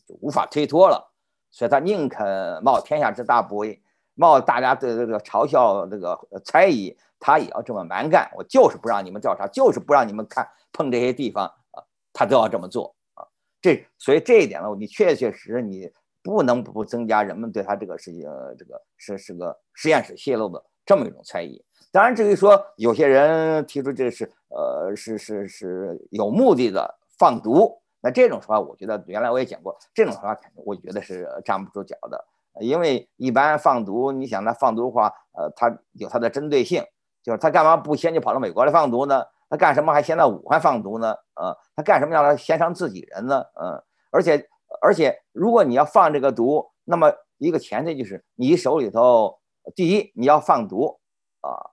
就无法推脱了。所以，他宁肯冒天下之大不韪，冒大家对这个嘲笑、这个猜疑，他也要这么蛮干。我就是不让你们调查，就是不让你们看碰这些地方啊，他都要这么做啊。这所以这一点呢，你确确实实你不能不增加人们对他这个事情，这个是是个实验室泄露的这么一种猜疑。当然，至于说有些人提出这是呃是是是有目的的放毒。那这种说法，我觉得原来我也讲过，这种说法肯定我觉得是站不住脚的，因为一般放毒，你想他放毒的话，呃，它有它的针对性，就是他干嘛不先就跑到美国来放毒呢？他干什么还先到武汉放毒呢？呃，他干什么要来先伤自己人呢？嗯，而且而且，如果你要放这个毒，那么一个前提就是你手里头，第一你要放毒啊，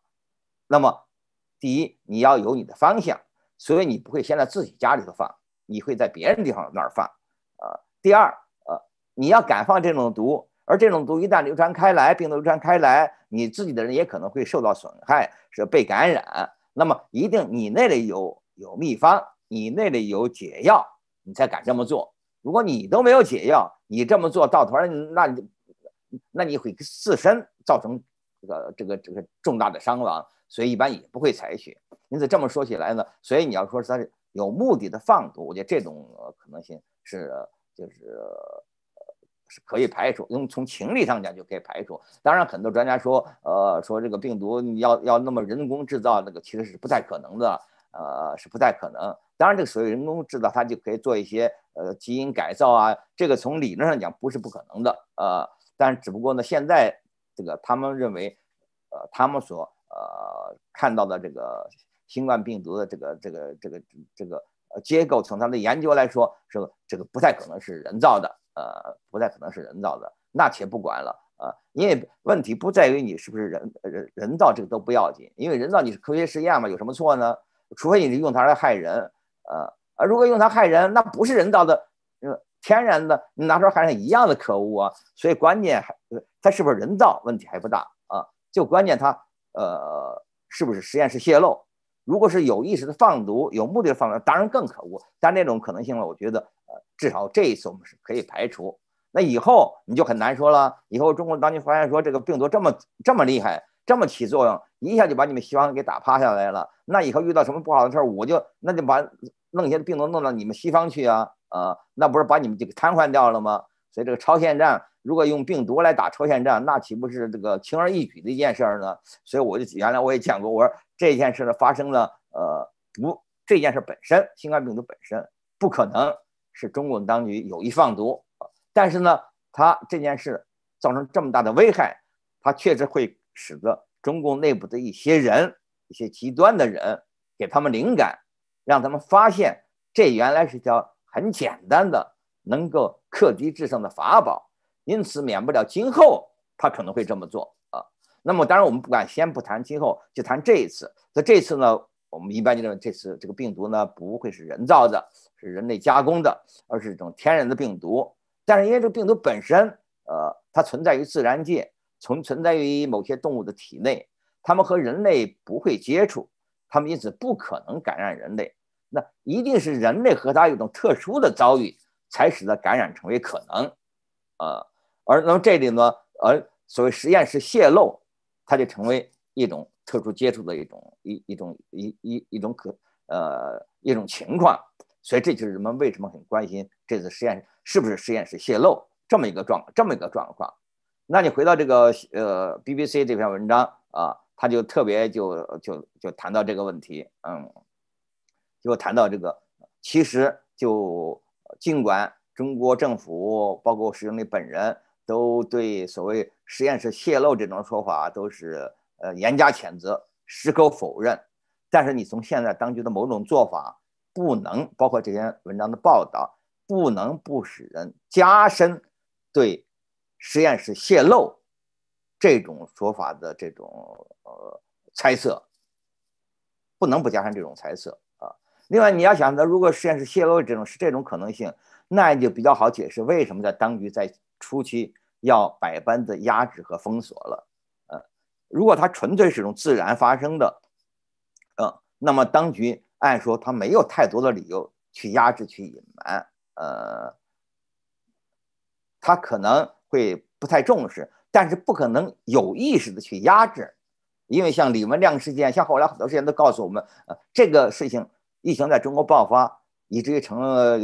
那么第一你要有你的方向，所以你不会先在自己家里头放。你会在别人地方那儿放，呃，第二，呃，你要敢放这种毒，而这种毒一旦流传开来，病毒流传开来，你自己的人也可能会受到损害，是被感染。那么一定你那里有有秘方，你那里有解药，你才敢这么做。如果你都没有解药，你这么做到头来，那你那你会自身造成这个这个这个重大的伤亡，所以一般也不会采取。因此这么说起来呢，所以你要说他是。有目的的放毒，我觉得这种可能性是，就是呃是可以排除，因为从情理上讲就可以排除。当然，很多专家说，呃，说这个病毒你要要那么人工制造，那个其实是不太可能的，呃，是不太可能。当然，这个所谓人工制造，它就可以做一些呃基因改造啊，这个从理论上讲不是不可能的，呃，但只不过呢，现在这个他们认为，呃，他们所呃看到的这个。新冠病毒的这个这个这个这个呃结构，从它的研究来说，是这个不太可能是人造的，呃，不太可能是人造的。那且不管了，啊，因为问题不在于你是不是人，人人造这个都不要紧，因为人造你是科学实验嘛，有什么错呢？除非你是用它来害人，呃，啊，如果用它害人，那不是人造的，呃，天然的，你拿出来害人一样的可恶啊。所以关键还它是不是人造问题还不大啊，就关键它呃是不是实验室泄露。如果是有意识的放毒、有目的的放毒，当然更可恶。但那种可能性呢？我觉得，呃，至少这一次我们是可以排除。那以后你就很难说了。以后中国当年发现说这个病毒这么这么厉害，这么起作用，一下就把你们西方给打趴下来了。那以后遇到什么不好的事儿，我就那就把弄些病毒弄到你们西方去啊啊，那不是把你们就给瘫痪掉了吗？所以这个超限战。如果用病毒来打朝鲜战，那岂不是这个轻而易举的一件事儿呢？所以我就原来我也讲过，我说这件事呢发生了，呃，不，这件事本身，新冠病毒本身不可能是中共当局有意放毒，但是呢，它这件事造成这么大的危害，它确实会使得中共内部的一些人，一些极端的人，给他们灵感，让他们发现这原来是条很简单的能够克敌制胜的法宝。因此，免不了今后他可能会这么做啊。那么，当然我们不管先不谈今后，就谈这一次。那这次呢，我们一般就认为这次这个病毒呢不会是人造的，是人类加工的，而是一种天然的病毒。但是，因为这个病毒本身，呃，它存在于自然界，存存在于某些动物的体内，它们和人类不会接触，它们因此不可能感染人类。那一定是人类和它有种特殊的遭遇，才使得感染成为可能。呃。而那么这里呢，而所谓实验室泄露，它就成为一种特殊接触的一种一一种一一一种可呃一种情况，所以这就是人们为什么很关心这次实验是不是实验室泄露这么一个状这么一个状况。那你回到这个呃 BBC 这篇文章啊，他就特别就就就谈到这个问题，嗯，就谈到这个，其实就尽管中国政府包括石英的本人。都对所谓实验室泄露这种说法都是呃严加谴责，矢口否认。但是你从现在当局的某种做法，不能包括这篇文章的报道，不能不使人加深对实验室泄露这种说法的这种呃猜测，不能不加深这种猜测啊。另外你要想到，如果实验室泄露这种是这种可能性，那你就比较好解释为什么在当局在。初期要百般的压制和封锁了，呃，如果它纯粹是一种自然发生的，呃，那么当局按说他没有太多的理由去压制、去隐瞒，呃，他可能会不太重视，但是不可能有意识的去压制，因为像李文亮事件，像后来很多事件都告诉我们，呃，这个事情疫情在中国爆发，以至于成呃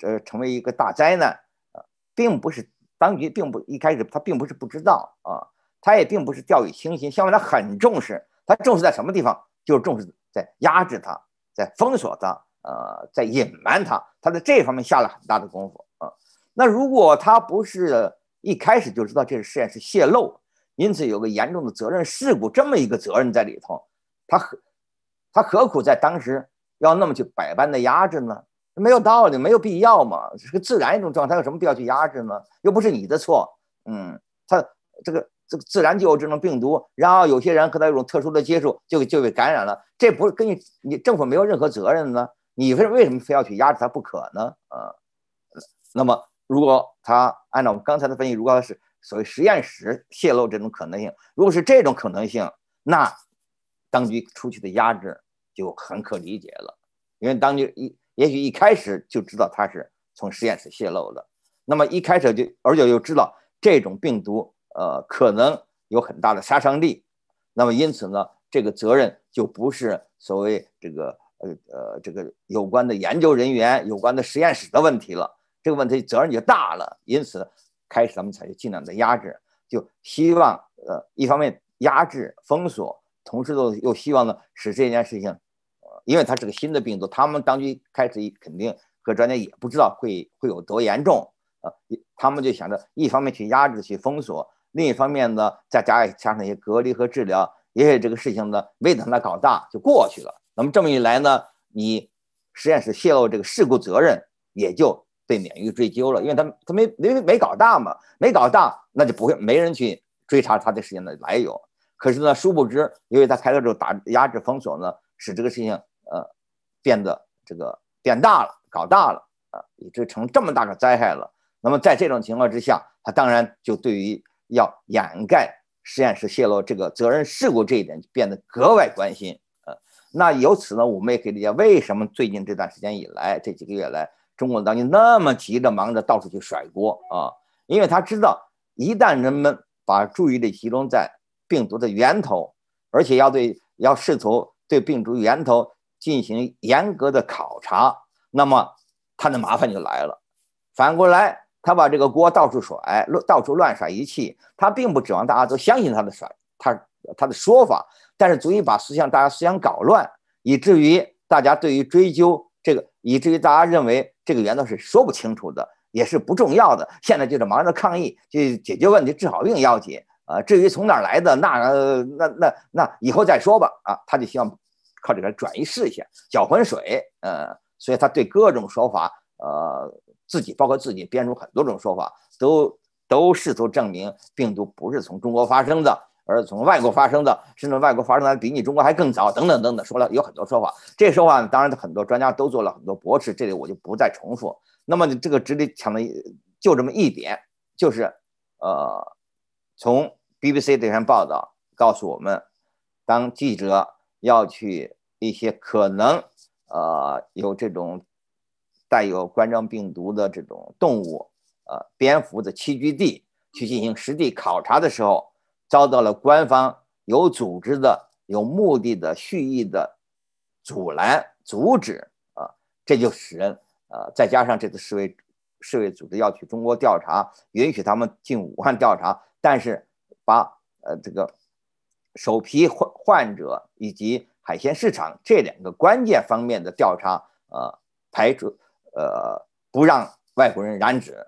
呃成为一个大灾难，呃，并不是。当局并不一开始，他并不是不知道啊，他也并不是掉以轻心，相反他很重视，他重视在什么地方？就是重视在压制他，在封锁他，呃，在隐瞒他。他在这方面下了很大的功夫啊。那如果他不是一开始就知道这个实验是泄露，因此有个严重的责任事故这么一个责任在里头，他何他何苦在当时要那么去百般的压制呢？没有道理，没有必要嘛，是个自然一种状态，有什么必要去压制呢？又不是你的错，嗯，他这个这个自然就有这种病毒，然后有些人和他有种特殊的接触，就就被感染了，这不是根据你政府没有任何责任呢？你为为什么非要去压制他不可呢？啊，那么如果他按照我们刚才的分析，如果是所谓实验室泄露这种可能性，如果是这种可能性，那当局出去的压制就很可理解了，因为当局一。也许一开始就知道它是从实验室泄露的，那么一开始就而且又知道这种病毒，呃，可能有很大的杀伤力，那么因此呢，这个责任就不是所谓这个呃呃这个有关的研究人员、有关的实验室的问题了，这个问题责任就大了。因此开始咱们采取尽量的压制，就希望呃一方面压制封锁，同时又又希望呢使这件事情。因为他是个新的病毒，他们当局开始肯定和专家也不知道会会有多严重呃，他们就想着一方面去压制、去封锁，另一方面呢，再加加上一些隔离和治疗，也许这个事情呢没等他搞大就过去了。那么这么一来呢，你实验室泄露这个事故责任也就被免于追究了，因为他他没没没搞大嘛，没搞大那就不会没人去追查他的事情的来由。可是呢，殊不知，因为他开之后打压制封锁呢。使这个事情呃变得这个变大了，搞大了啊，也就成这么大个灾害了。那么在这种情况之下，他当然就对于要掩盖实验室泄露这个责任事故这一点变得格外关心呃，那由此呢，我们也可以理解为什么最近这段时间以来，这几个月来，中国当局那么急着忙着到处去甩锅啊，因为他知道一旦人们把注意力集中在病毒的源头，而且要对要试图。对病毒源头进行严格的考察，那么他的麻烦就来了。反过来，他把这个锅到处甩，乱到处乱甩一气。他并不指望大家都相信他的甩，他他的说法，但是足以把思想大家思想搞乱，以至于大家对于追究这个，以至于大家认为这个源头是说不清楚的，也是不重要的。现在就是忙着抗议，就解决问题，治好病要紧。啊，至于从哪儿来的，那那那那以后再说吧。啊，他就希望靠这个转移视线、搅浑水，呃，所以他对各种说法，呃，自己包括自己编出很多种说法，都都试图证明病毒不是从中国发生的，而是从外国发生的，甚至外国发生的比你中国还更早，等等等等，说了有很多说法。这说法当然很多专家都做了很多驳斥，这里我就不再重复。那么这个值得讲的就这么一点，就是呃，从 BBC 这篇报道告诉我们，当记者要去一些可能呃有这种带有冠状病毒的这种动物，呃蝙蝠的栖居地去进行实地考察的时候，遭到了官方有组织的、有目的的、蓄意的阻拦、阻止啊！这就使人呃再加上这次世卫世卫组织要去中国调查，允许他们进武汉调查，但是。把呃这个首批患患者以及海鲜市场这两个关键方面的调查，呃排除呃不让外国人染指，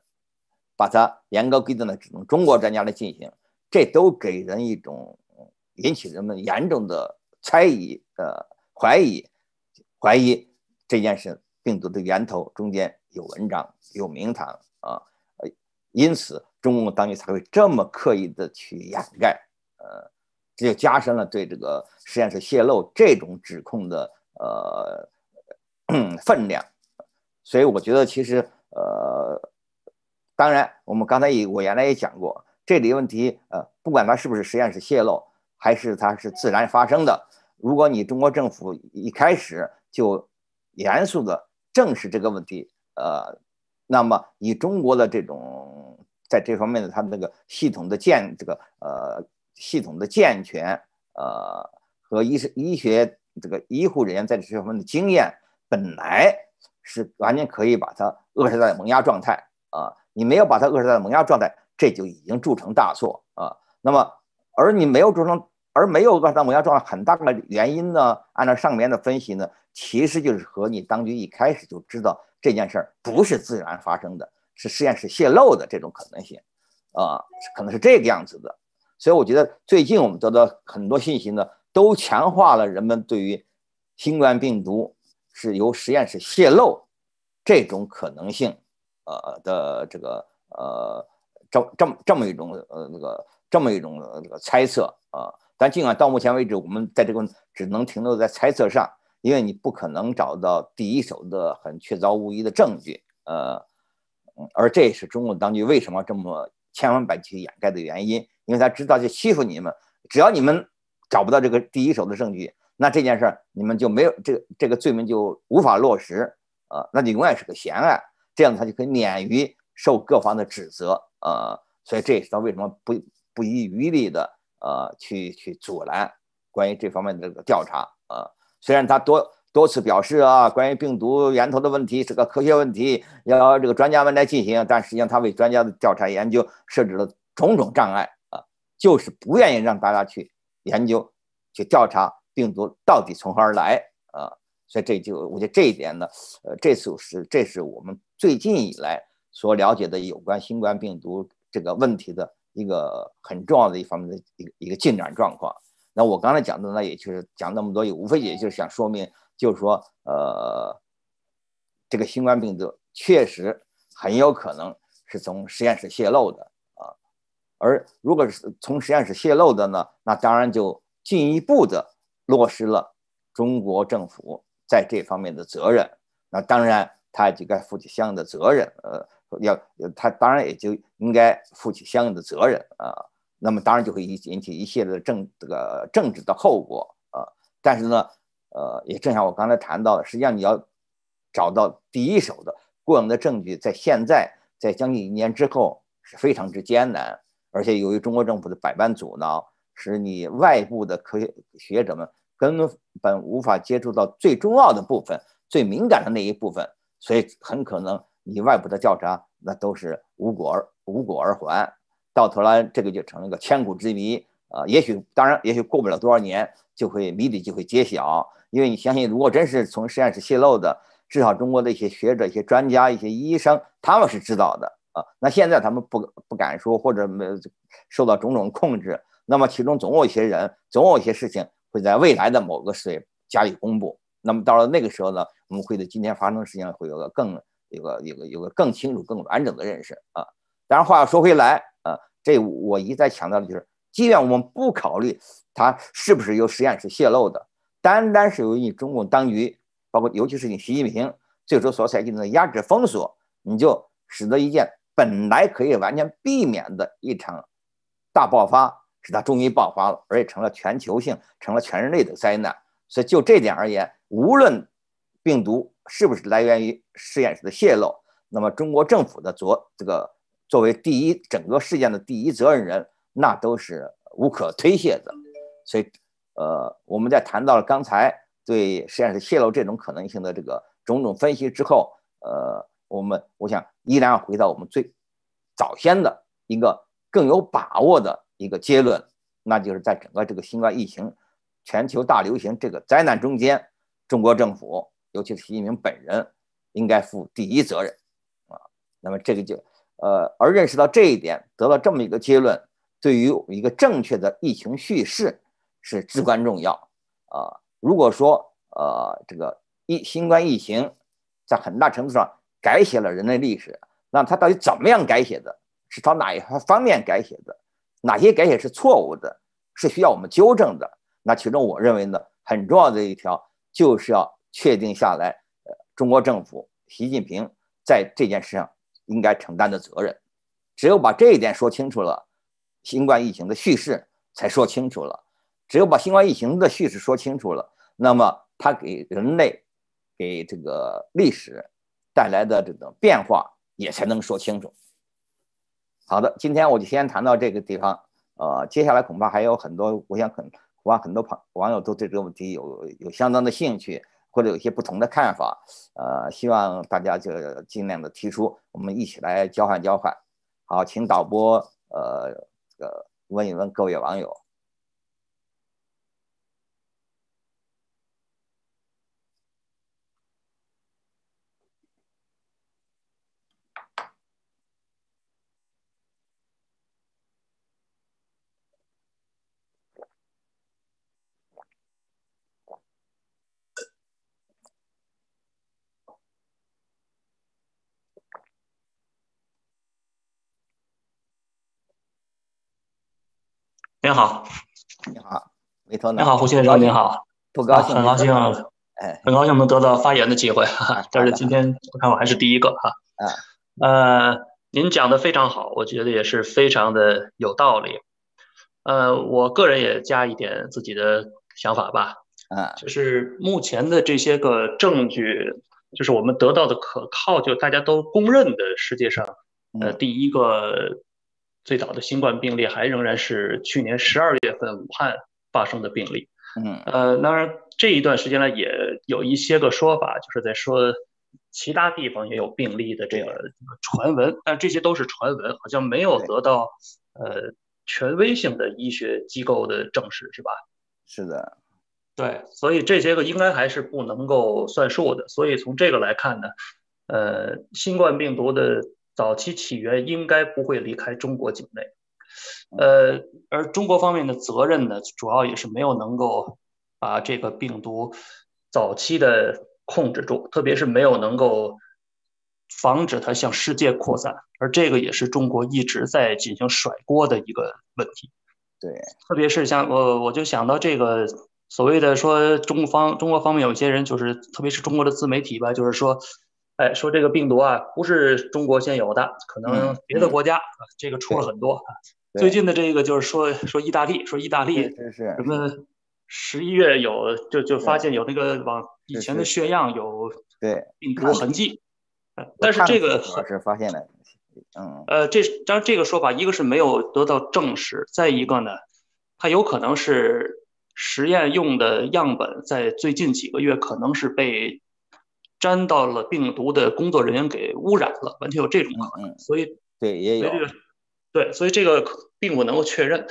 把它严格规定的只能中国专家来进行，这都给人一种引起人们严重的猜疑呃怀疑怀疑这件事病毒的源头中间有文章有名堂啊，呃因此。中共当局才会这么刻意的去掩盖，呃，这就加深了对这个实验室泄露这种指控的呃分量。所以我觉得，其实呃，当然，我们刚才也我原来也讲过，这里问题呃，不管它是不是实验室泄露，还是它是自然发生的，如果你中国政府一开始就严肃的正视这个问题，呃，那么以中国的这种在这方面的，他那个系统的健，这个呃系统的健全，呃和医生医学这个医护人员在这方面的经验，本来是完全可以把它扼杀在萌芽状态啊。你没有把它扼杀在萌芽状态，这就已经铸成大错啊。那么，而你没有铸成，而没有扼杀萌芽状态，很大的原因呢，按照上面的分析呢，其实就是和你当局一开始就知道这件事儿不是自然发生的。是实验室泄露的这种可能性，啊，可能是这个样子的。所以我觉得最近我们得到很多信息呢，都强化了人们对于新冠病毒是由实验室泄露这种可能性，呃的这个呃这这么这么一种呃那个这么一种这个猜测啊。但尽管到目前为止，我们在这个只能停留在猜测上，因为你不可能找到第一手的很确凿无疑的证据，呃。嗯，而这也是中共当局为什么这么千方百计掩盖的原因，因为他知道就欺负你们，只要你们找不到这个第一手的证据，那这件事儿你们就没有这个这个罪名就无法落实，呃，那你永远是个悬案，这样他就可以免于受各方的指责，啊，所以这也是他为什么不不遗余力的呃去去阻拦关于这方面的这个调查，啊，虽然他多。多次表示啊，关于病毒源头的问题，这个科学问题要这个专家们来进行，但实际上他为专家的调查研究设置了种种障碍啊，就是不愿意让大家去研究、去调查病毒到底从何而来啊。所以这就我觉得这一点呢，呃，这就是这是我们最近以来所了解的有关新冠病毒这个问题的一个很重要的一方面的一个一个进展状况。那我刚才讲的呢，也就是讲那么多，也无非也就是想说明。就是说，呃，这个新冠病毒确实很有可能是从实验室泄露的啊。而如果是从实验室泄露的呢，那当然就进一步的落实了中国政府在这方面的责任。那当然，他就该负起相应的责任。呃，要他当然也就应该负起相应的责任啊。那么当然就会引引起一系列的政这个政治的后果啊。但是呢。呃，也正像我刚才谈到的，实际上你要找到第一手的过硬的证据，在现在，在将近一年之后是非常之艰难。而且由于中国政府的百般阻挠，使你外部的科学学者们根本无法接触到最重要的部分、最敏感的那一部分，所以很可能你外部的调查那都是无果而无果而还。到头来，这个就成了一个千古之谜。呃，也许当然，也许过不了多少年，就会谜底就会揭晓。因为你相信，如果真是从实验室泄露的，至少中国的一些学者、一些专家、一些医生，他们是知道的啊。那现在他们不不敢说，或者没受到种种控制，那么其中总有一些人，总有一些事情会在未来的某个时加以公布。那么到了那个时候呢，我们会对今天发生的事情会有个更、有个、有个、有个更清楚、更完整的认识啊。当然话要说回来啊，这我一再强调的就是，既然我们不考虑它是不是由实验室泄露的。单单是由你中共当局，包括尤其是你习近平最初所采取的压制封锁，你就使得一件本来可以完全避免的一场大爆发，使它终于爆发了，而且成了全球性、成了全人类的灾难。所以就这点而言，无论病毒是不是来源于实验室的泄露，那么中国政府的作这个作为第一整个事件的第一责任人，那都是无可推卸的。所以。呃，我们在谈到了刚才对实验室泄露这种可能性的这个种种分析之后，呃，我们我想依然回到我们最早先的一个更有把握的一个结论，那就是在整个这个新冠疫情全球大流行这个灾难中间，中国政府尤其是习近平本人应该负第一责任啊。那么这个就呃，而认识到这一点，得到这么一个结论，对于我们一个正确的疫情叙事。是至关重要啊！如果说呃，这个疫新冠疫情在很大程度上改写了人类历史，那它到底怎么样改写的？是朝哪一方面改写的？哪些改写是错误的？是需要我们纠正的？那其中我认为呢，很重要的一条就是要确定下来，呃，中国政府、习近平在这件事上应该承担的责任。只有把这一点说清楚了，新冠疫情的叙事才说清楚了。只有把新冠疫情的叙事说清楚了，那么它给人类、给这个历史带来的这种变化也才能说清楚。好的，今天我就先谈到这个地方。呃，接下来恐怕还有很多，我想很，恐怕很多朋网友都对这个问题有有相当的兴趣，或者有些不同的看法。呃，希望大家就尽量的提出，我们一起来交换交换。好，请导播，呃，这个问一问各位网友。你好，你好，你好，胡先生，您好，不高兴，很高兴，哎，很高兴能得到发言的机会。但是今天我看我还是第一个哈。啊，呃，您讲的非常好，我觉得也是非常的有道理。呃，我个人也加一点自己的想法吧。啊，就是目前的这些个证据，就是我们得到的可靠，就大家都公认的世界上呃第一个。最早的新冠病例还仍然是去年十二月份武汉发生的病例。嗯，呃，当然这一段时间呢，也有一些个说法，就是在说其他地方也有病例的这个传闻，但这些都是传闻，好像没有得到呃权威性的医学机构的证实，是吧？是的，对，所以这些个应该还是不能够算数的。所以从这个来看呢，呃，新冠病毒的。早期起源应该不会离开中国境内，呃，而中国方面的责任呢，主要也是没有能够把这个病毒早期的控制住，特别是没有能够防止它向世界扩散，而这个也是中国一直在进行甩锅的一个问题。对，特别是像我，我就想到这个所谓的说中方中国方面有些人就是，特别是中国的自媒体吧，就是说。哎，说这个病毒啊，不是中国现有的，可能别的国家这个出了很多。最近的这个就是说说意大利，说意大利什么十一月有就就发现有那个往以前的血样有对病毒痕迹，但是这个是发现的嗯，呃，这当然，这个说法一个是没有得到证实，再一个呢，它有可能是实验用的样本，在最近几个月可能是被。沾到了病毒的工作人员给污染了，完全有这种可能，所以对也有，对，所以这个并不能够确认。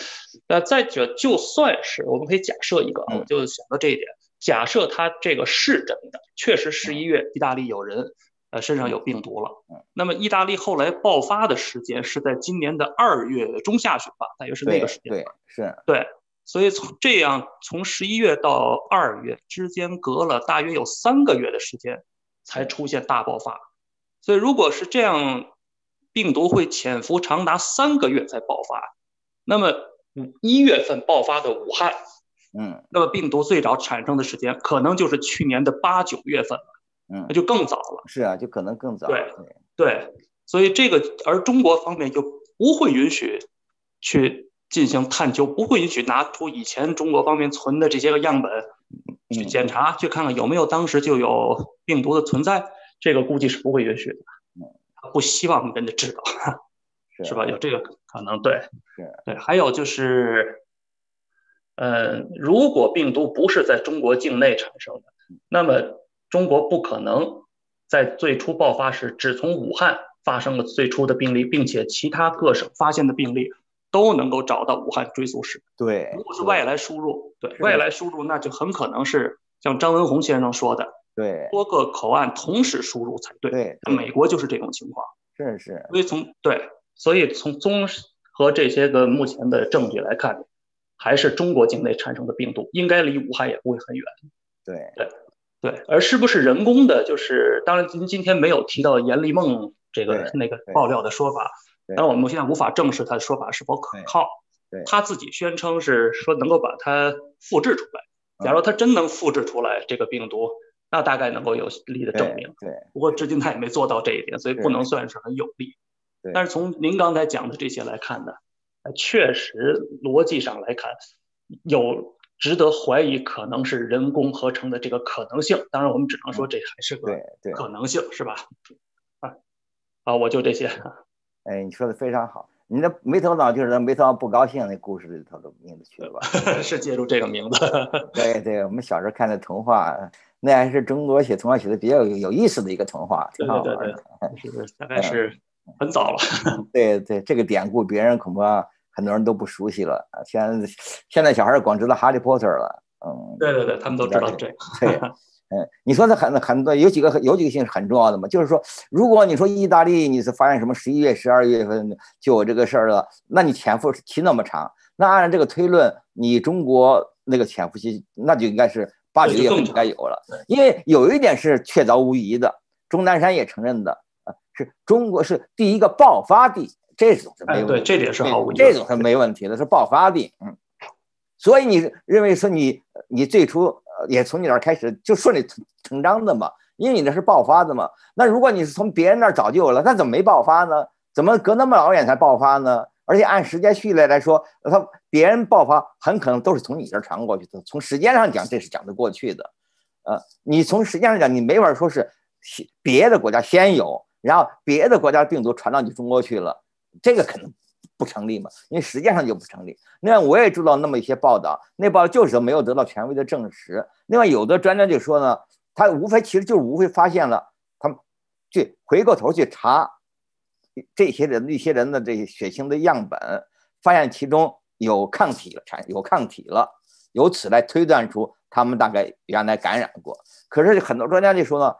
那再者，就算是我们可以假设一个啊，我就想到这一点，假设他这个是真的，确实十一月意大利有人呃身上有病毒了。那么意大利后来爆发的时间是在今年的二月中下旬吧，大约是那个时间。对，是，对，所以从这样从十一月到二月之间隔了大约有三个月的时间。才出现大爆发，所以如果是这样，病毒会潜伏长达三个月才爆发，那么，一月份爆发的武汉，嗯，那么病毒最早产生的时间可能就是去年的八九月份，嗯，那就更早了。是啊，就可能更早。对对，所以这个而中国方面就不会允许去进行探究，不会允许拿出以前中国方面存的这些个样本。去检查去看看有没有当时就有病毒的存在，这个估计是不会允许的。不希望人家知道，是吧？有这个可能，对，对，还有就是，呃，如果病毒不是在中国境内产生的，那么中国不可能在最初爆发时只从武汉发生了最初的病例，并且其他各省发现的病例。都能够找到武汉追溯史。对，如果是外来输入，对外来输入，那就很可能是像张文宏先生说的，对，多个口岸同时输入才对。对，美国就是这种情况。这是。所以从对，所以从综合这些个目前的证据来看，还是中国境内产生的病毒，应该离武汉也不会很远。对对对，而是不是人工的？就是当然，您今天没有提到严立梦这个那个爆料的说法。但是我们现在无法证实他的说法是否可靠。他自己宣称是说能够把它复制出来。假如他真能复制出来这个病毒，那大概能够有力的证明。不过至今他也没做到这一点，所以不能算是很有利。但是从您刚才讲的这些来看呢，确实逻辑上来看，有值得怀疑可能是人工合成的这个可能性。当然，我们只能说这还是个可能性，是吧？啊，啊，我就这些。哎，你说的非常好。你的没头脑就是没头脑不高兴那故事里头的名字去了吧？是借助这个名字。对对，我们小时候看的童话，那还是中国写童话写的比较有意思的一个童话，挺好玩的。是，大概是很早了。对对，这个典故别人恐怕很多人都不熟悉了。现在现在小孩儿光知道哈利波特了。嗯。对对对，他们都知道这个。对。嗯，你说的很很多，有几个有几个性是很重要的嘛？就是说，如果你说意大利，你是发现什么十一月、十二月份就有这个事儿了，那你潜伏期那么长，那按照这个推论，你中国那个潜伏期那就应该是八九月份应该有了。因为有一点是确凿无疑的，钟南山也承认的，是中国是第一个爆发地，这种是没对，这点是毫无疑这种是没问题的，是爆发地。嗯，所以你认为说你你最初。也从你那儿开始就顺理成章的嘛，因为你那是爆发的嘛。那如果你是从别人那儿早就有了，那怎么没爆发呢？怎么隔那么老远才爆发呢？而且按时间序列来说，他别人爆发很可能都是从你这儿传过去的。从时间上讲，这是讲得过去的。呃，你从时间上讲，你没法说是别的国家先有，然后别的国家病毒传到你中国去了，这个可能。不成立嘛？因为实际上就不成立。另外，我也知道那么一些报道，那报道就是没有得到权威的证实。另外，有的专家就说呢，他无非其实就是无非发现了，他们去回过头去查这些人、一些人的这些血清的样本，发现其中有抗体产有抗体了，由此来推断出他们大概原来感染过。可是很多专家就说呢，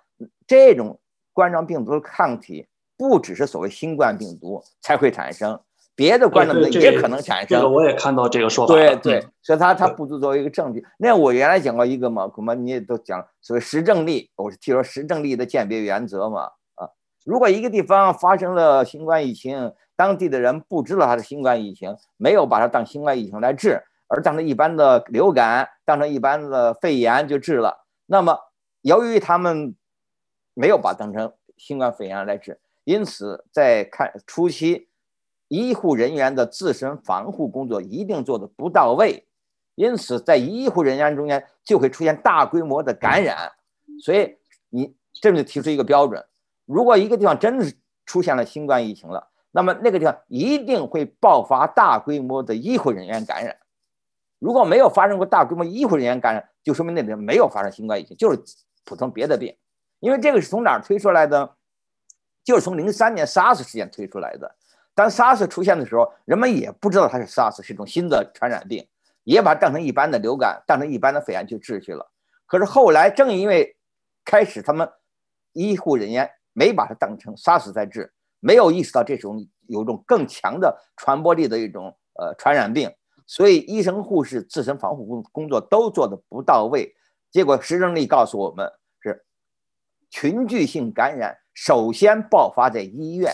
这种冠状病毒的抗体不只是所谓新冠病毒才会产生。别的观点，也可能产一下。这个我也看到这个说法。对对，所以它它不足作为一个证据。那我原来讲过一个嘛，恐怕你也都讲所谓实证例，我是提说实证例的鉴别原则嘛啊。如果一个地方发生了新冠疫情，当地的人不知道它是新冠疫情，没有把它当新冠疫情来治，而当成一般的流感，当成一般的肺炎就治了。那么由于他们没有把当成新冠肺炎来治，因此在看初期。医护人员的自身防护工作一定做的不到位，因此在医护人员中间就会出现大规模的感染。所以你这里提出一个标准：如果一个地方真的出现了新冠疫情了，那么那个地方一定会爆发大规模的医护人员感染。如果没有发生过大规模医护人员感染，就说明那边没有发生新冠疫情，就是普通别的病。因为这个是从哪儿推出来的？就是从零三年 SARS 事件推出来的。当 SARS 出现的时候，人们也不知道它是 SARS，是一种新的传染病，也把它当成一般的流感、当成一般的肺炎去治去了。可是后来，正因为开始他们医护人员没把它当成 SARS 在治，没有意识到这种有一种更强的传播力的一种呃传染病，所以医生、护士自身防护工工作都做的不到位，结果实证力告诉我们是群聚性感染，首先爆发在医院。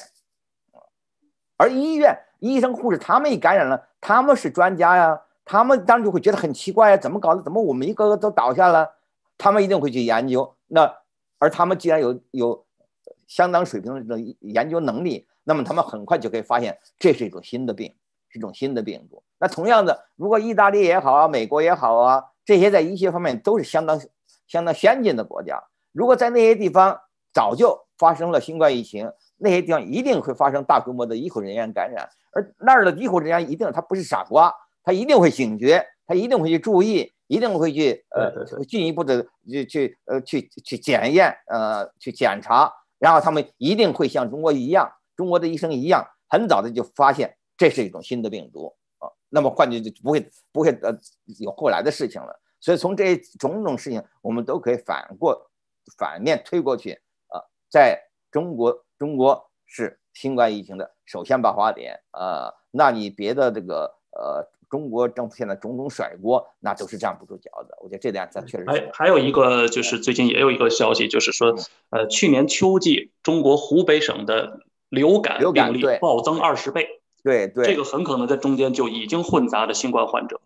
而医院医生护士他们也感染了，他们是专家呀，他们当然就会觉得很奇怪呀，怎么搞的？怎么我们一个个都倒下了？他们一定会去研究。那而他们既然有有相当水平的研究能力，那么他们很快就可以发现这是一种新的病，是一种新的病毒。那同样的，如果意大利也好啊，美国也好啊，这些在医学方面都是相当相当先进的国家，如果在那些地方早就发生了新冠疫情。那些地方一定会发生大规模的医护人员感染，而那儿的医护人员一定他不是傻瓜，他一定会警觉，他一定会去注意，一定会去呃进一步的去去呃去去检验呃去检查，然后他们一定会像中国一样，中国的医生一样，很早的就发现这是一种新的病毒啊。那么，患者就不会不会呃有后来的事情了。所以，从这种种事情，我们都可以反过反面推过去啊，在中国。中国是新冠疫情的首先爆发点，呃，那你别的这个呃，中国政府现在种种甩锅，那都是站不住脚的。我觉得这点咱确实。哎，还有一个就是最近也有一个消息，就是说，呃，去年秋季，中国湖北省的流感病例暴增二十倍，对对，这个很可能在中间就已经混杂了新冠患者，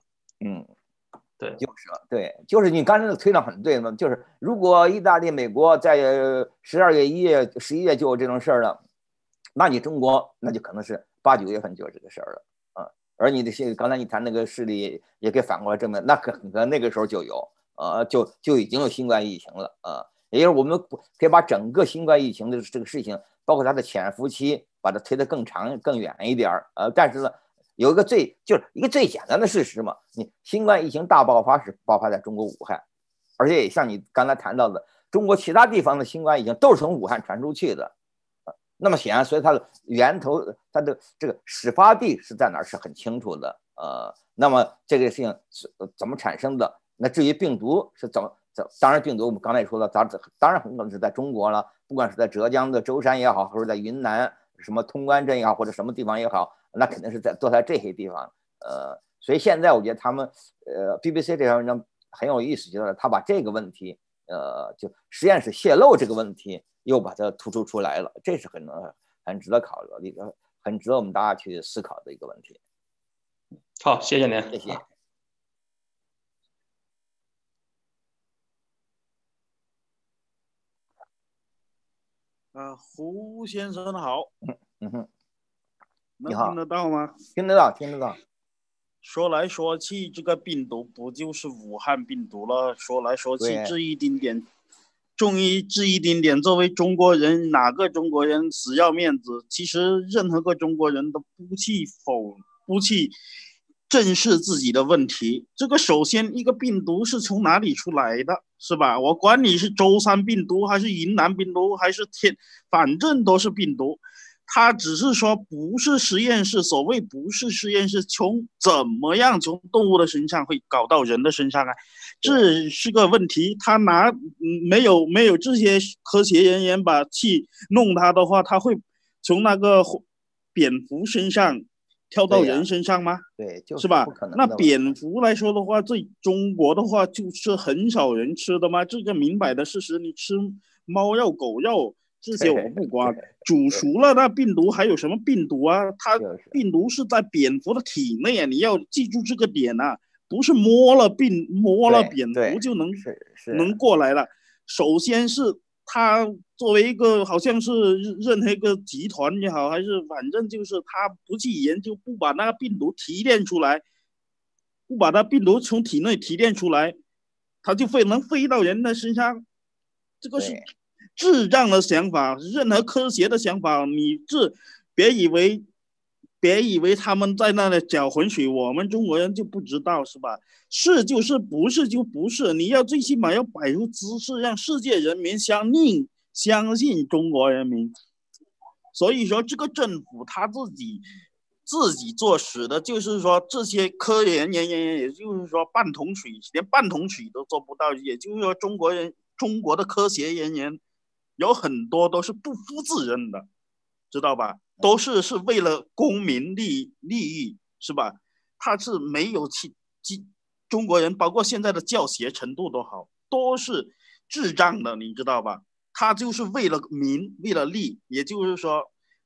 嗯。对，就是，对，就是你刚才的推断很对嘛？就是如果意大利、美国在十二月、一月、十一月就有这种事儿了，那你中国那就可能是八九月份就有这个事儿了，嗯，而你的新，刚才你谈那个事例，也可以反过来证明，那可可那个时候就有，呃，就就已经有新冠疫情了，啊。也就是我们可以把整个新冠疫情的这个事情，包括它的潜伏期，把它推得更长、更远一点儿，呃，但是呢。有一个最就是一个最简单的事实嘛，你新冠疫情大爆发是爆发在中国武汉，而且也像你刚才谈到的，中国其他地方的新冠疫情都是从武汉传出去的，那么显然，所以它的源头，它的这个始发地是在哪儿是很清楚的，呃，那么这个事情是怎么产生的？那至于病毒是怎怎，当然病毒我们刚才也说了，咱当然很可能是在中国了，不管是在浙江的舟山也好，或者在云南什么通关镇也好，或者什么地方也好。那肯定是在多在这些地方，呃，所以现在我觉得他们，呃，BBC 这篇文章很有意思，就是他把这个问题，呃，就实验室泄露这个问题又把它突出出来了，这是很很值得考虑的，很值得我们大家去思考的一个问题。好，谢谢您。谢谢。啊，胡先生好。嗯哼。能听得到吗？听得到，听得到。说来说去，这个病毒不就是武汉病毒了？说来说去，这一丁点，中医这一丁点，作为中国人，哪个中国人死要面子？其实任何个中国人都不去否，不去正视自己的问题。这个首先，一个病毒是从哪里出来的，是吧？我管你是舟山病毒还是云南病毒，还是天，反正都是病毒。他只是说不是实验室，所谓不是实验室，从怎么样从动物的身上会搞到人的身上啊？这是个问题。他拿没有没有这些科学人员把气弄他的话，他会从那个蝙蝠身上跳到人身上吗？对，就是吧？那蝙蝠来说的话，在中国的话，就是很少人吃的吗？这个明摆的事实，你吃猫肉、狗肉。这些我不管，煮熟了那病毒还有什么病毒啊？它病毒是在蝙蝠的体内啊！你要记住这个点呐，不是摸了病、摸了蝙蝠就能能过来了。首先是他作为一个好像是任何一个集团也好，还是反正就是他不去研究，不把那个病毒提炼出来，不把它病毒从体内提炼出来，它就会能飞到人的身上。这个是。智障的想法，任何科学的想法，你这别以为别以为他们在那里搅浑水，我们中国人就不知道是吧？是就是，不是就不是，你要最起码要摆出姿势，让世界人民相信相信中国人民。所以说，这个政府他自己自己做死的，就是说这些科研人员，也就是说半桶水，连半桶水都做不到，也就是说中国人中国的科学人员。有很多都是不负责任的，知道吧？都是是为了公民利利益，是吧？他是没有去，中国人包括现在的教学程度都好，都是智障的，你知道吧？他就是为了民，为了利，也就是说。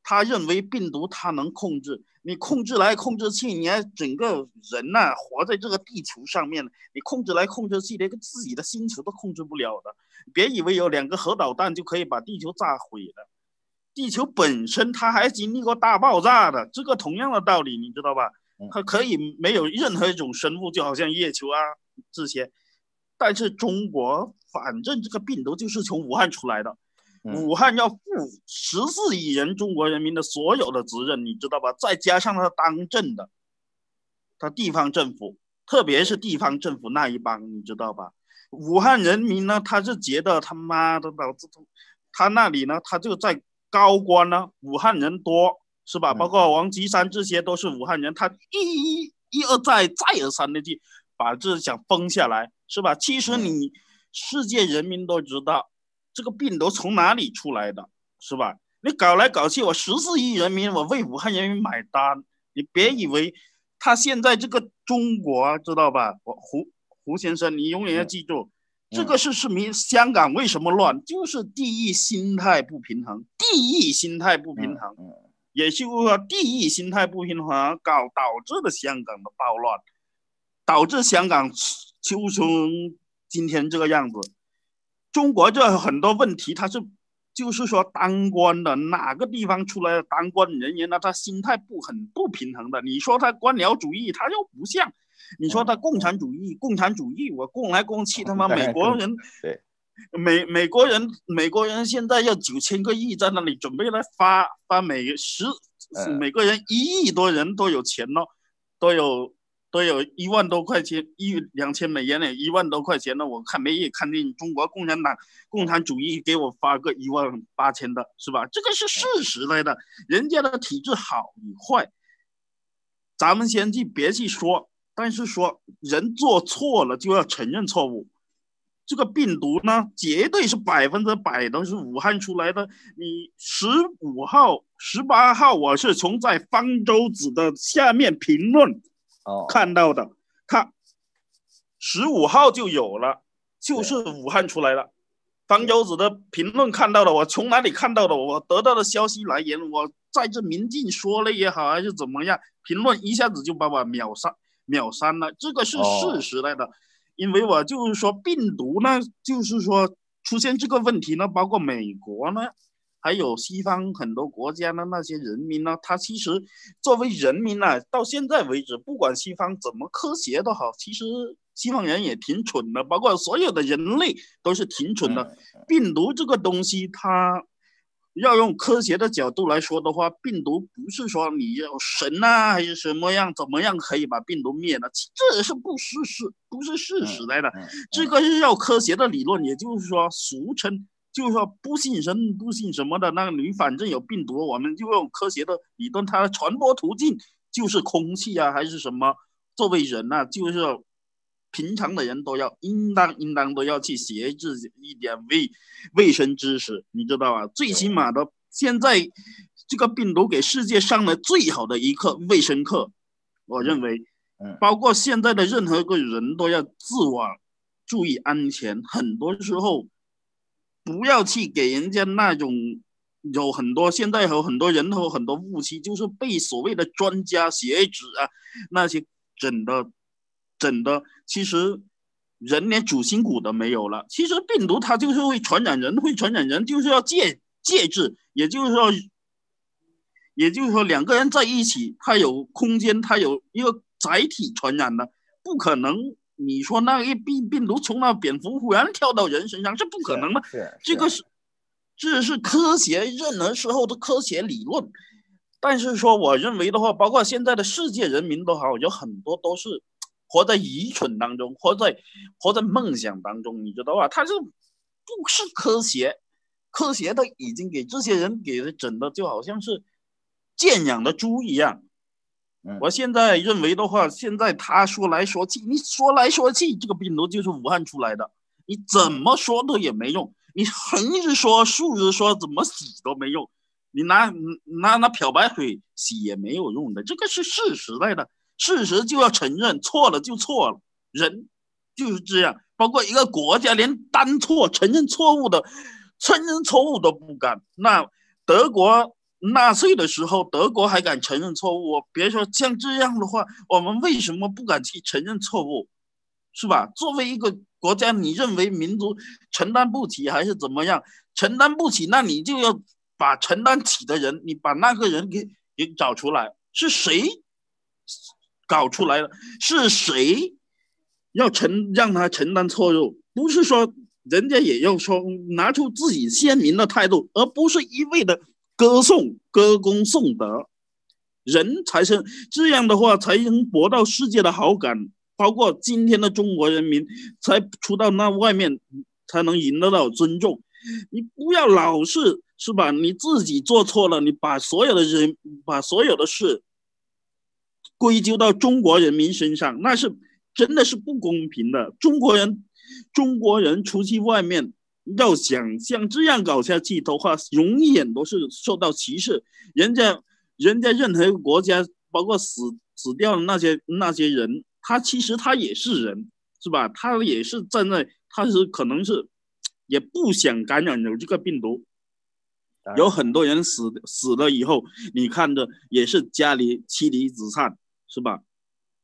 他认为病毒他能控制，你控制来控制去，你还整个人呐，活在这个地球上面，你控制来控制去连个自己的星球都控制不了的。别以为有两个核导弹就可以把地球炸毁了，地球本身它还经历过大爆炸的。这个同样的道理，你知道吧？它可以没有任何一种生物，就好像月球啊这些。但是中国反正这个病毒就是从武汉出来的。武汉要负十四亿人中国人民的所有的责任，你知道吧？再加上他当政的，他地方政府，特别是地方政府那一帮，你知道吧？武汉人民呢，他是觉得他妈的老子，他那里呢，他就在高官呢。武汉人多是吧？包括王岐山这些，都是武汉人，他一一一而再，再而三的去把这想封下来，是吧？其实你世界人民都知道。这个病毒从哪里出来的？是吧？你搞来搞去，我十四亿人民，我为武汉人民买单。你别以为他现在这个中国，知道吧？我胡胡先生，你永远要记住，这个是市民香港为什么乱，就是地域心态不平衡，地域心态不平衡，也就是说地域心态不平衡搞导致的香港的暴乱，导致香港就成今天这个样子。中国这很多问题，他是，就是说当官的哪个地方出来的当官人员呢？他心态不很不平衡的。你说他官僚主义，他又不像；你说他共产主义，共产主义我供来供去，他妈美国人对，美美国人美国人现在要九千个亿在那里准备来发发每十每个人一亿多人都有钱了，都有。都有一万多块钱，一两千美元呢，一万多块钱呢。我看没有看见中国共产党、共产主义给我发个一万八千的，是吧？这个是事实来的，人家的体制好与坏，咱们先去别去说。但是说人做错了就要承认错误。这个病毒呢，绝对是百分之百都是武汉出来的。你十五号、十八号，我是从在方舟子的下面评论。看到的，看十五号就有了，就是武汉出来了。方舟子的评论看到了，我从哪里看到的？我得到的消息来源，我在这《明镜》说了也好，还是怎么样？评论一下子就把我秒删，秒删了。这个是事实来的，因为我就是说病毒呢，就是说出现这个问题呢，包括美国呢。还有西方很多国家的那些人民呢，他其实作为人民呢，到现在为止，不管西方怎么科学都好，其实西方人也挺蠢的，包括所有的人类都是挺蠢的。病毒这个东西，它要用科学的角度来说的话，病毒不是说你要神啊还是什么样怎么样可以把病毒灭了，这也是不事实，不是事实来的。这个是要科学的理论，也就是说，俗称。就说不信神不信什么的，那个你反正有病毒，我们就用科学的。你论，它的传播途径就是空气啊，还是什么？作为人呢，就是平常的人都要应当应当都要去学自己一点卫卫生知识，你知道啊？最起码的，现在这个病毒给世界上了最好的一课卫生课。我认为，嗯，包括现在的任何一个人都要自我注意安全，很多时候。不要去给人家那种，有很多现在有很多人有很多误区，就是被所谓的专家学者啊，那些整的，整的，其实人连主心骨都没有了。其实病毒它就是会传染人，会传染人就是要戒戒制，也就是说，也就是说两个人在一起，它有空间，它有一个载体传染的，不可能。你说那个病病毒从那蝙蝠忽然跳到人身上是不可能的，这个是这是科学，任何时候的科学理论。但是说，我认为的话，包括现在的世界人民都好，有很多都是活在愚蠢当中，活在活在梦想当中，你知道吧？他就不是科学，科学都已经给这些人给整的，就好像是圈养的猪一样。我现在认为的话，现在他说来说去，你说来说去，这个病毒就是武汉出来的，你怎么说都也没用。你横着说竖着说，怎么洗都没用。你拿拿拿漂白水洗也没有用的，这个是事实来的。事实就要承认，错了就错了。人就是这样，包括一个国家，连担错、承认错误的、承认错误都不敢。那德国。纳粹的时候，德国还敢承认错误。别说像这样的话，我们为什么不敢去承认错误，是吧？作为一个国家，你认为民族承担不起还是怎么样？承担不起，那你就要把承担起的人，你把那个人给给找出来，是谁搞出来的？是谁要承让他承担错误？不是说人家也要说拿出自己鲜明的态度，而不是一味的。歌颂、歌功颂德，人才是这样的话，才能博到世界的好感。包括今天的中国人民，才出到那外面，才能赢得到尊重。你不要老是是吧？你自己做错了，你把所有的人、把所有的事归咎到中国人民身上，那是真的是不公平的。中国人，中国人出去外面。要想像这样搞下去的话，永远都是受到歧视。人家，人家任何国家，包括死死掉的那些那些人，他其实他也是人，是吧？他也是站在，他是可能是也不想感染有这个病毒。有很多人死死了以后，你看着也是家里妻离子散，是吧？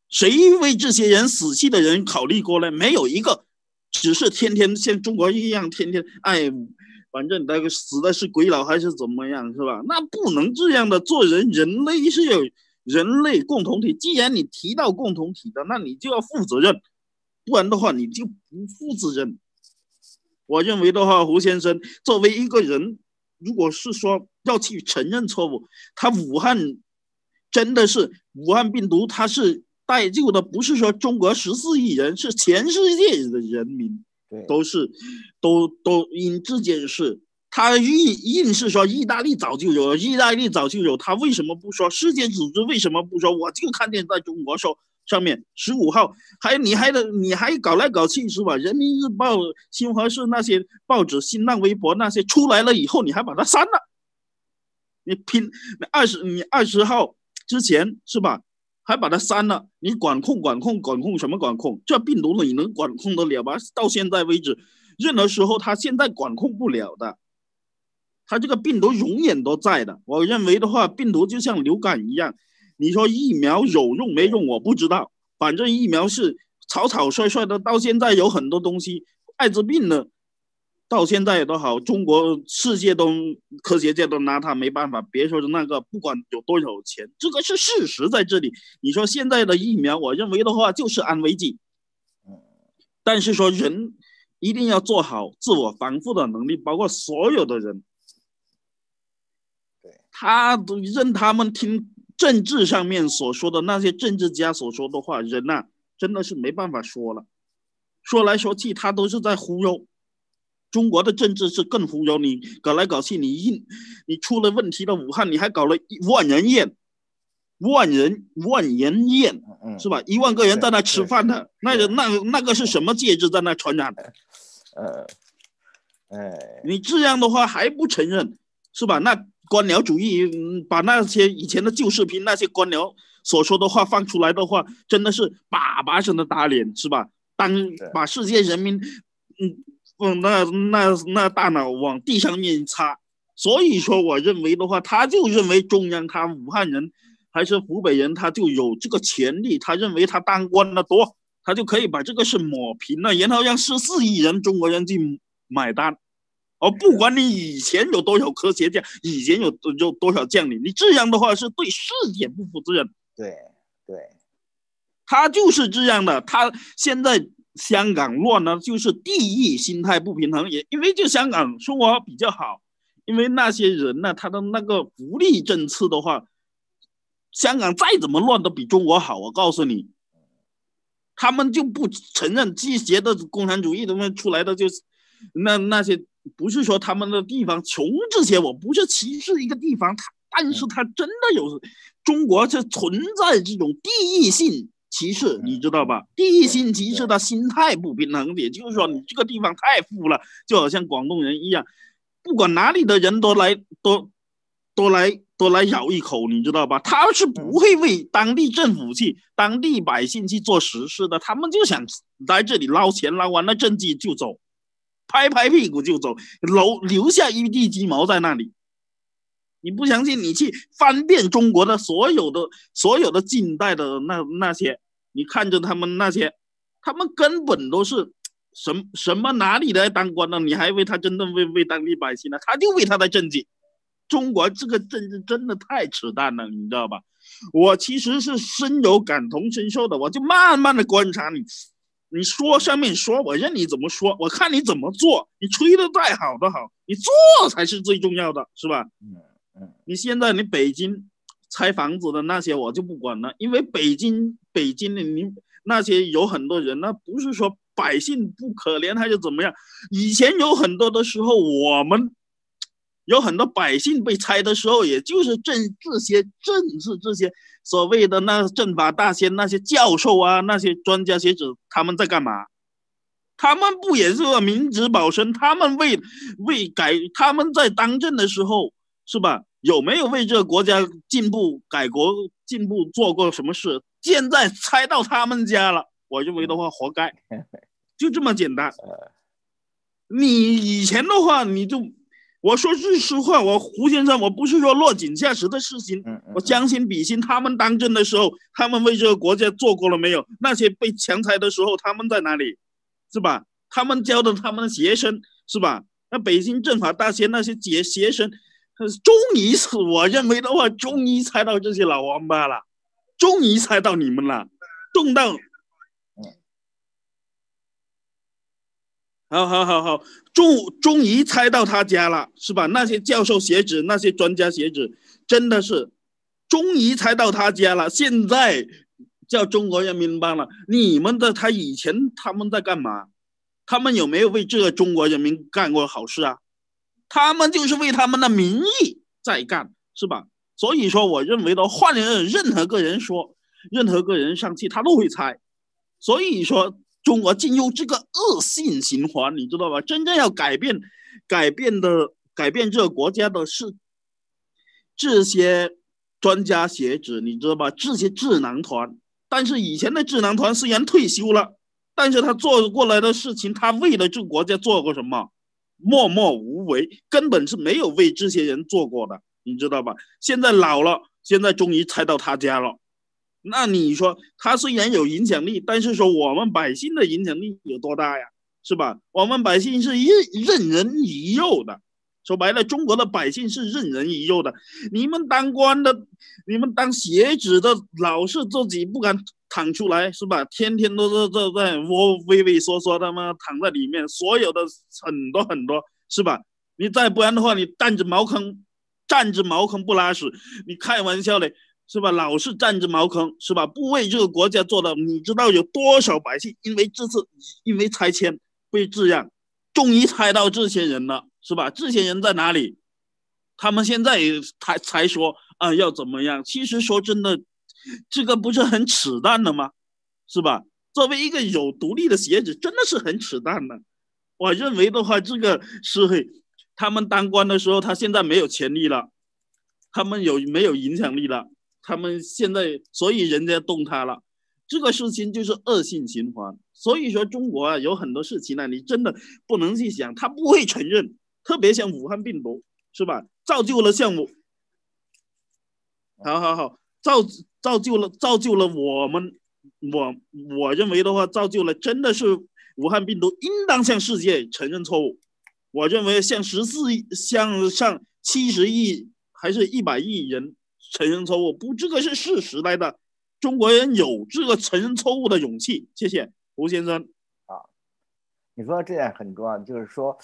谁为这些人死去的人考虑过呢？没有一个。只是天天像中国一样，天天哎，反正那个死的是鬼佬还是怎么样，是吧？那不能这样的做人，人类是有人类共同体。既然你提到共同体的，那你就要负责任，不然的话你就不负责任。我认为的话，胡先生作为一个人，如果是说要去承认错误，他武汉真的是武汉病毒，他是。带救的不是说中国十四亿人，是全世界的人民，都是都都因这件事，他硬硬是说意大利早就有，意大利早就有，他为什么不说？世界组织为什么不说？我就看见在中国说上面十五号，还你还的你还搞来搞去是吧？人民日报、新华社那些报纸、新浪微博那些出来了以后，你还把它删了？你拼你二十你二十号之前是吧？还把它删了，你管控管控管控什么管控？这病毒你能管控得了吗？到现在为止，任何时候他现在管控不了的，他这个病毒永远都在的。我认为的话，病毒就像流感一样，你说疫苗有用没用？我不知道，反正疫苗是草草率率的，到现在有很多东西，艾滋病呢。到现在都好，中国、世界都科学家都拿他没办法。别说是那个，不管有多少钱，这个是事实，在这里。你说现在的疫苗，我认为的话就是安慰剂。但是说人一定要做好自我防护的能力，包括所有的人。对。他任他们听政治上面所说的那些政治家所说的话，人呐，真的是没办法说了。说来说去，他都是在忽悠。中国的政治是更忽悠你搞来搞去，你你出了问题的武汉，你还搞了万人宴，万人万人宴是吧？一万个人在那吃饭呢，那个那那个是什么介质在那传染？呃，哎，你这样的话还不承认是吧？那官僚主义把那些以前的旧视频，那些官僚所说的话放出来的话，真的是叭叭声的打脸是吧？当把世界人民，嗯。那那那大脑往地上面一擦，所以说我认为的话，他就认为中央他武汉人还是湖北人，他就有这个权利，他认为他当官的多，他就可以把这个事抹平了，然后让十四亿人中国人去买单。哦，不管你以前有多少科学家，以前有有多少将领，你这样的话是对世界不负责任。对对，他就是这样的，他现在。香港乱呢，就是地域心态不平衡，也因为就香港生活比较好，因为那些人呢，他的那个福利政策的话，香港再怎么乱都比中国好。我告诉你，他们就不承认这些的共产主义，他们出来的就，是那那些不是说他们的地方穷这些，我不是歧视一个地方，他但是他真的有，中国是存在这种地域性。歧视你知道吧？第一歧视，他心态不平衡，也就是说，你这个地方太富了，就好像广东人一样，不管哪里的人都来，都多来，多来咬一口，你知道吧？他是不会为当地政府去、当地百姓去做实事的，他们就想来这里捞钱，捞完了政绩就走，拍拍屁股就走，留留下一地鸡毛在那里。你不相信你去翻遍中国的所有的所有的近代的那那些，你看着他们那些，他们根本都是什什么哪里来的当官的？你还为他真的为为当地百姓呢？他就为他的政绩。中国这个政治真的太扯淡了，你知道吧？我其实是深有感同身受的，我就慢慢的观察你。你说上面说，我让你怎么说，我看你怎么做。你吹的再好的好，你做才是最重要的，是吧？嗯。你现在你北京拆房子的那些我就不管了，因为北京北京的你那些有很多人，那不是说百姓不可怜还是怎么样？以前有很多的时候，我们有很多百姓被拆的时候，也就是政这些正是这些所谓的那政法大仙那些教授啊，那些专家学者他们在干嘛？他们不也是明哲保身？他们为为改他们在当政的时候。是吧？有没有为这个国家进步、改革、进步做过什么事？现在拆到他们家了，我认为的话，活该，就这么简单。你以前的话，你就我说句实话，我胡先生，我不是说落井下石的事情，我将心比心。他们当政的时候，他们为这个国家做过了没有？那些被强拆的时候，他们在哪里？是吧？他们教的他们的学生是吧？那北京政法大学那些学学生。终于是我认为的话，终于猜到这些老王八了，终于猜到你们了。动荡，好好好好，终终于猜到他家了，是吧？那些教授学子，那些专家学子，真的是，终于猜到他家了。现在叫中国人民帮了你们的，他以前他们在干嘛？他们有没有为这个中国人民干过好事啊？他们就是为他们的名义在干，是吧？所以说，我认为的换任任何个人说，任何个人上去他都会猜。所以说，中国进入这个恶性循环，你知道吧？真正要改变、改变的、改变这个国家的是这些专家学者，你知道吧？这些智囊团。但是以前的智囊团虽然退休了，但是他做过来的事情，他为了这个国家做过什么？默默无为，根本是没有为这些人做过的，你知道吧？现在老了，现在终于拆到他家了。那你说他虽然有影响力，但是说我们百姓的影响力有多大呀？是吧？我们百姓是任任人鱼肉的，说白了，中国的百姓是任人鱼肉的。你们当官的，你们当学职的，老是自己不敢。躺出来是吧？天天都是都在窝畏畏缩缩，他妈躺在里面，所有的很多很多是吧？你再不然的话，你站着茅坑，站着茅坑不拉屎，你开玩笑嘞是吧？老是站着茅坑是吧？不为这个国家做的，你知道有多少百姓因为这次因为拆迁被这样，终于猜到这些人了是吧？这些人在哪里？他们现在才才说啊要怎么样？其实说真的。这个不是很扯淡的吗？是吧？作为一个有独立的鞋子，真的是很扯淡的。我认为的话，这个是他们当官的时候，他现在没有权利了，他们有没有影响力了？他们现在所以人家动他了，这个事情就是恶性循环。所以说，中国啊，有很多事情呢，你真的不能去想，他不会承认。特别像武汉病毒，是吧？造就了像我。好好好。造造就了造就了我们，我我认为的话，造就了真的是武汉病毒，应当向世界承认错误。我认为向十四亿向上七十亿还是一百亿人承认错误，不，这个是事实来的。中国人有这个承认错误的勇气。谢谢胡先生啊，你说这点很重要，就是说，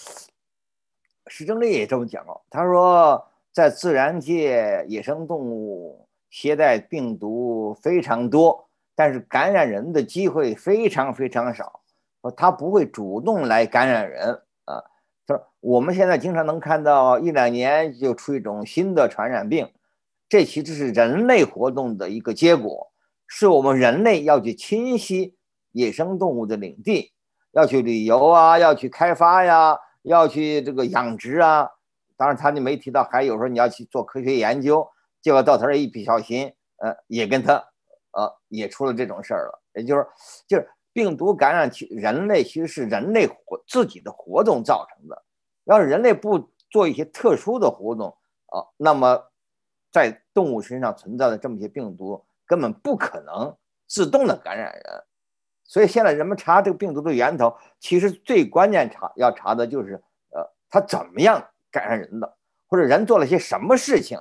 石正丽也这么讲哦，他说在自然界野生动物。携带病毒非常多，但是感染人的机会非常非常少，他不会主动来感染人啊。他说：“我们现在经常能看到一两年就出一种新的传染病，这其实是人类活动的一个结果，是我们人类要去侵袭野生动物的领地，要去旅游啊，要去开发呀，要去这个养殖啊。当然，他就没提到还有时候你要去做科学研究。”结果到头一不小心，呃，也跟他，呃，也出了这种事儿了。也就是，就是病毒感染，其人类其实是人类活自己的活动造成的。要是人类不做一些特殊的活动，啊，那么在动物身上存在的这么些病毒根本不可能自动的感染人。所以现在人们查这个病毒的源头，其实最关键查要查的就是，呃，他怎么样感染人的，或者人做了些什么事情。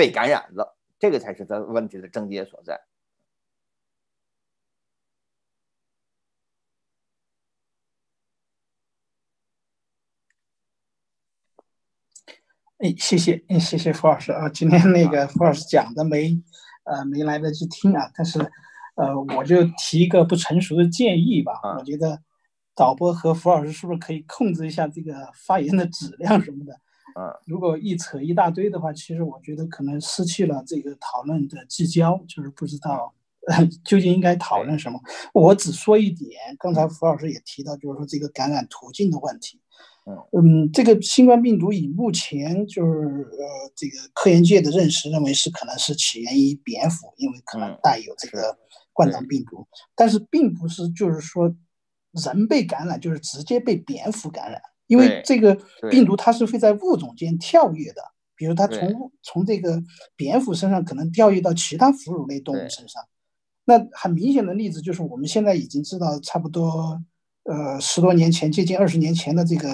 被感染了，这个才是他问题的症结所在。哎，谢谢，谢谢胡老师啊！今天那个胡 老师讲的没，呃，没来得及听啊。但是，呃，我就提一个不成熟的建议吧。我觉得，导播和胡老师是不是可以控制一下这个发言的质量什么的？嗯，如果一扯一大堆的话，其实我觉得可能失去了这个讨论的聚焦，就是不知道 究竟应该讨论什么。我只说一点，刚才胡老师也提到，就是说这个感染途径的问题。嗯嗯，这个新冠病毒以目前就是呃这个科研界的认识，认为是可能是起源于蝙蝠，因为可能带有这个冠状病毒，但是并不是就是说人被感染就是直接被蝙蝠感染。因为这个病毒它是会在物种间跳跃的，比如它从从这个蝙蝠身上可能跳跃到其他哺乳类动物身上。那很明显的例子就是我们现在已经知道，差不多呃十多年前，接近二十年前的这个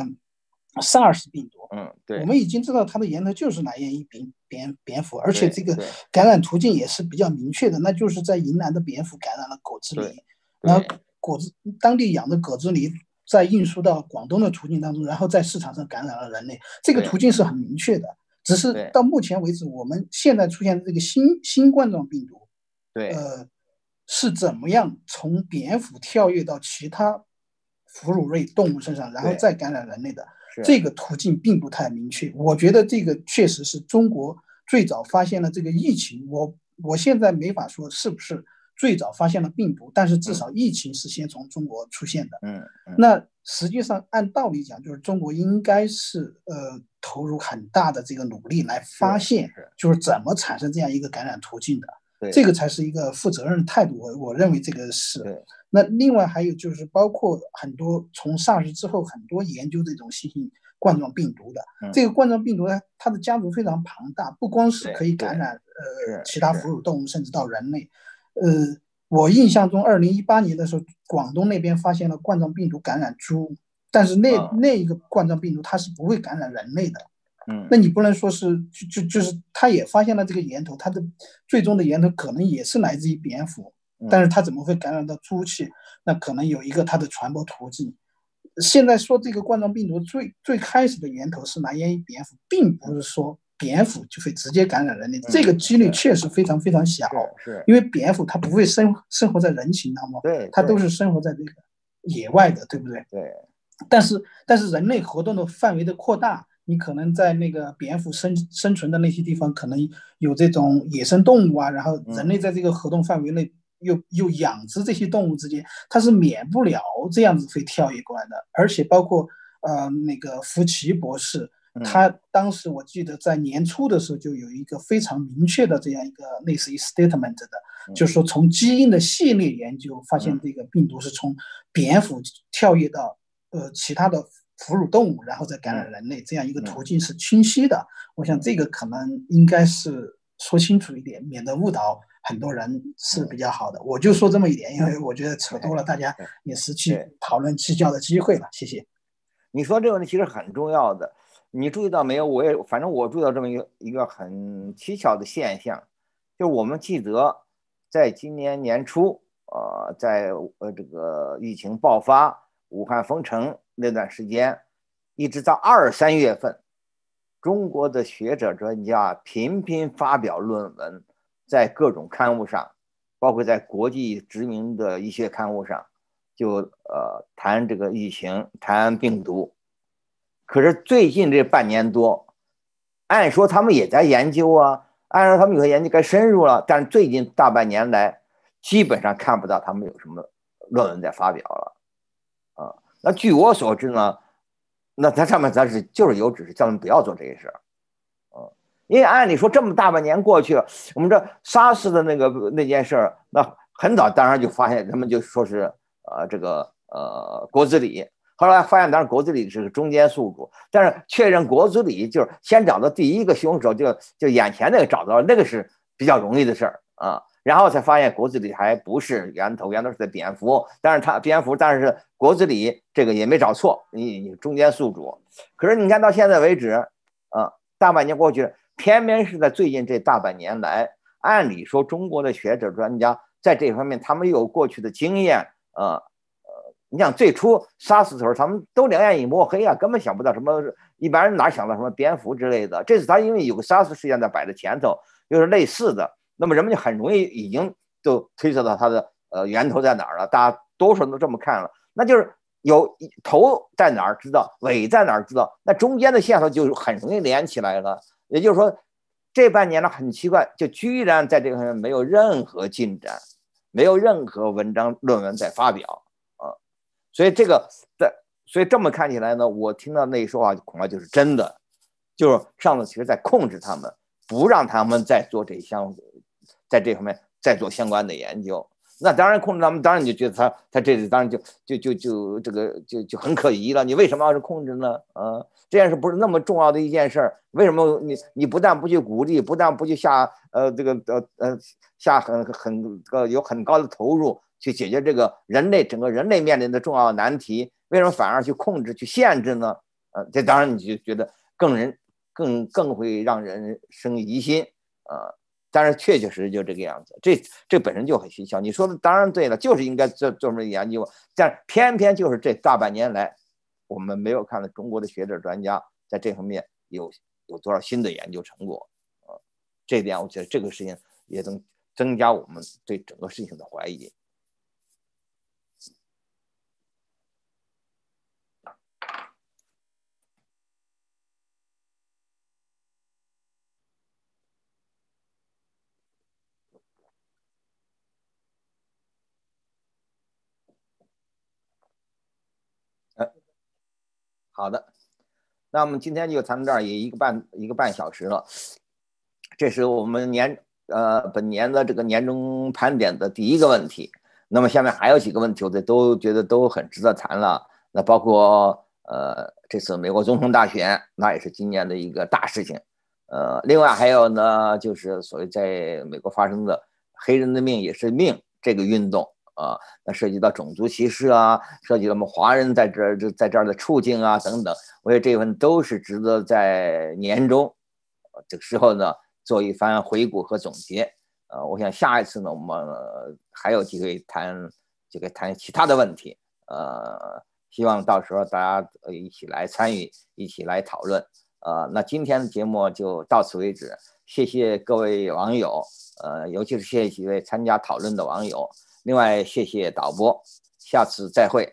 SARS 病毒。嗯，对。我们已经知道它的源头就是来源于蝙蝙蝙蝠，而且这个感染途径也是比较明确的，那就是在云南的蝙蝠感染了果子狸，然后果子当地养的果子狸。在运输到广东的途径当中，然后在市场上感染了人类，这个途径是很明确的。只是到目前为止，我们现在出现的这个新新冠状病毒，对，呃，是怎么样从蝙蝠跳跃到其他哺乳类动物身上，然后再感染人类的，这个途径并不太明确。我觉得这个确实是中国最早发现了这个疫情，我我现在没法说是不是。最早发现了病毒，但是至少疫情是先从中国出现的。嗯，那实际上按道理讲，就是中国应该是呃投入很大的这个努力来发现，就是怎么产生这样一个感染途径的。对，这个才是一个负责任态度。我我认为这个是那另外还有就是包括很多从上市之后，很多研究这种新型冠状病毒的。这个冠状病毒呢，它的家族非常庞大，不光是可以感染呃其他哺乳动物，甚至到人类。呃，我印象中，二零一八年的时候，广东那边发现了冠状病毒感染猪，但是那那一个冠状病毒它是不会感染人类的。嗯，那你不能说是就就就是它也发现了这个源头，它的最终的源头可能也是来自于蝙蝠，但是它怎么会感染到猪去？那可能有一个它的传播途径。现在说这个冠状病毒最最开始的源头是来源于蝙蝠，并不是说。蝙蝠就会直接感染人类，这个几率确实非常非常小，是，因为蝙蝠它不会生生活在人群当中，对，它都是生活在这个野外的，对不对？对。但是但是人类活动的范围的扩大，你可能在那个蝙蝠生生存的那些地方，可能有这种野生动物啊，然后人类在这个活动范围内又又养殖这些动物之间，它是免不了这样子会跳跃过来的，而且包括呃那个福奇博士。他当时我记得在年初的时候就有一个非常明确的这样一个类似于 statement 的，就是说从基因的系列研究发现这个病毒是从蝙蝠跳跃到呃其他的哺乳动物，然后再感染人类这样一个途径是清晰的。我想这个可能应该是说清楚一点，免得误导很多人是比较好的。我就说这么一点，因为我觉得扯多了大家也是去讨论计较的机会吧。谢谢，你说这个问题实很重要的。你注意到没有？我也反正我注意到这么一个一个很蹊跷的现象，就是我们记得，在今年年初，呃，在呃这个疫情爆发、武汉封城那段时间，一直到二三月份，中国的学者专家频频发表论文，在各种刊物上，包括在国际知名的一些刊物上，就呃谈这个疫情，谈病毒。可是最近这半年多，按说他们也在研究啊，按说他们有的研究该深入了，但是最近大半年来，基本上看不到他们有什么论文在发表了，啊，那据我所知呢，那他上面他是就是有指示叫他们不要做这些事儿，嗯，因为按理说这么大半年过去了，我们这沙 a 的那个那件事儿，那很早当然就发现，他们就说是呃这个呃国子里后来发现，当然国子里是个中间宿主，但是确认国子里就是先找到第一个凶手，就就眼前那个找到，了，那个是比较容易的事儿啊。然后才发现国子里还不是源头，源头是在蝙蝠。但是它蝙蝠，但是国子里这个也没找错，你你中间宿主。可是你看到现在为止，啊，大半年过去了，偏偏是在最近这大半年来，按理说中国的学者专家在这方面，他们有过去的经验啊。你想最初杀死的时候，他们都两眼一摸黑啊，根本想不到什么。一般人哪想到什么蝙蝠之类的？这次他因为有个杀死事件在摆在前头，又是类似的，那么人们就很容易已经就推测到它的呃源头在哪儿了。大家多数人都这么看了，那就是有头在哪儿知道，尾在哪儿知道，那中间的线索就很容易连起来了。也就是说，这半年呢很奇怪，就居然在这个方面没有任何进展，没有任何文章论文在发表。所以这个在，所以这么看起来呢，我听到那一说话，恐怕就是真的，就是上头其实在控制他们，不让他们再做这项，在这方面再做相关的研究。那当然控制他们，当然你就觉得他他这里当然就就就就这个就就很可疑了。你为什么要是控制呢？啊，这件事不是那么重要的一件事儿，为什么你你不但不去鼓励，不但不去下呃这个呃呃下很很这个有很高的投入？去解决这个人类整个人类面临的重要难题，为什么反而去控制、去限制呢？呃，这当然你就觉得更人更更会让人生疑心啊。但是确确实实就这个样子，这这本身就很蹊跷。你说的当然对了，就是应该做做么研究，但偏偏就是这大半年来，我们没有看到中国的学者专家在这方面有有多少新的研究成果啊。这点我觉得这个事情也能增加我们对整个事情的怀疑。好的，那我们今天就谈到这儿，也一个半一个半小时了。这是我们年呃本年的这个年终盘点的第一个问题。那么下面还有几个问题，我这都觉得都很值得谈了。那包括呃这次美国总统大选，那也是今年的一个大事情。呃，另外还有呢，就是所谓在美国发生的黑人的命也是命这个运动。啊，那涉及到种族歧视啊，涉及到我们华人在这儿在这儿的处境啊，等等，我觉得这份都是值得在年终这个时候呢做一番回顾和总结。呃，我想下一次呢，我们还有机会谈，这个谈其他的问题。呃，希望到时候大家一起来参与，一起来讨论。呃，那今天的节目就到此为止，谢谢各位网友，呃，尤其是谢谢几位参加讨论的网友。另外，谢谢导播，下次再会。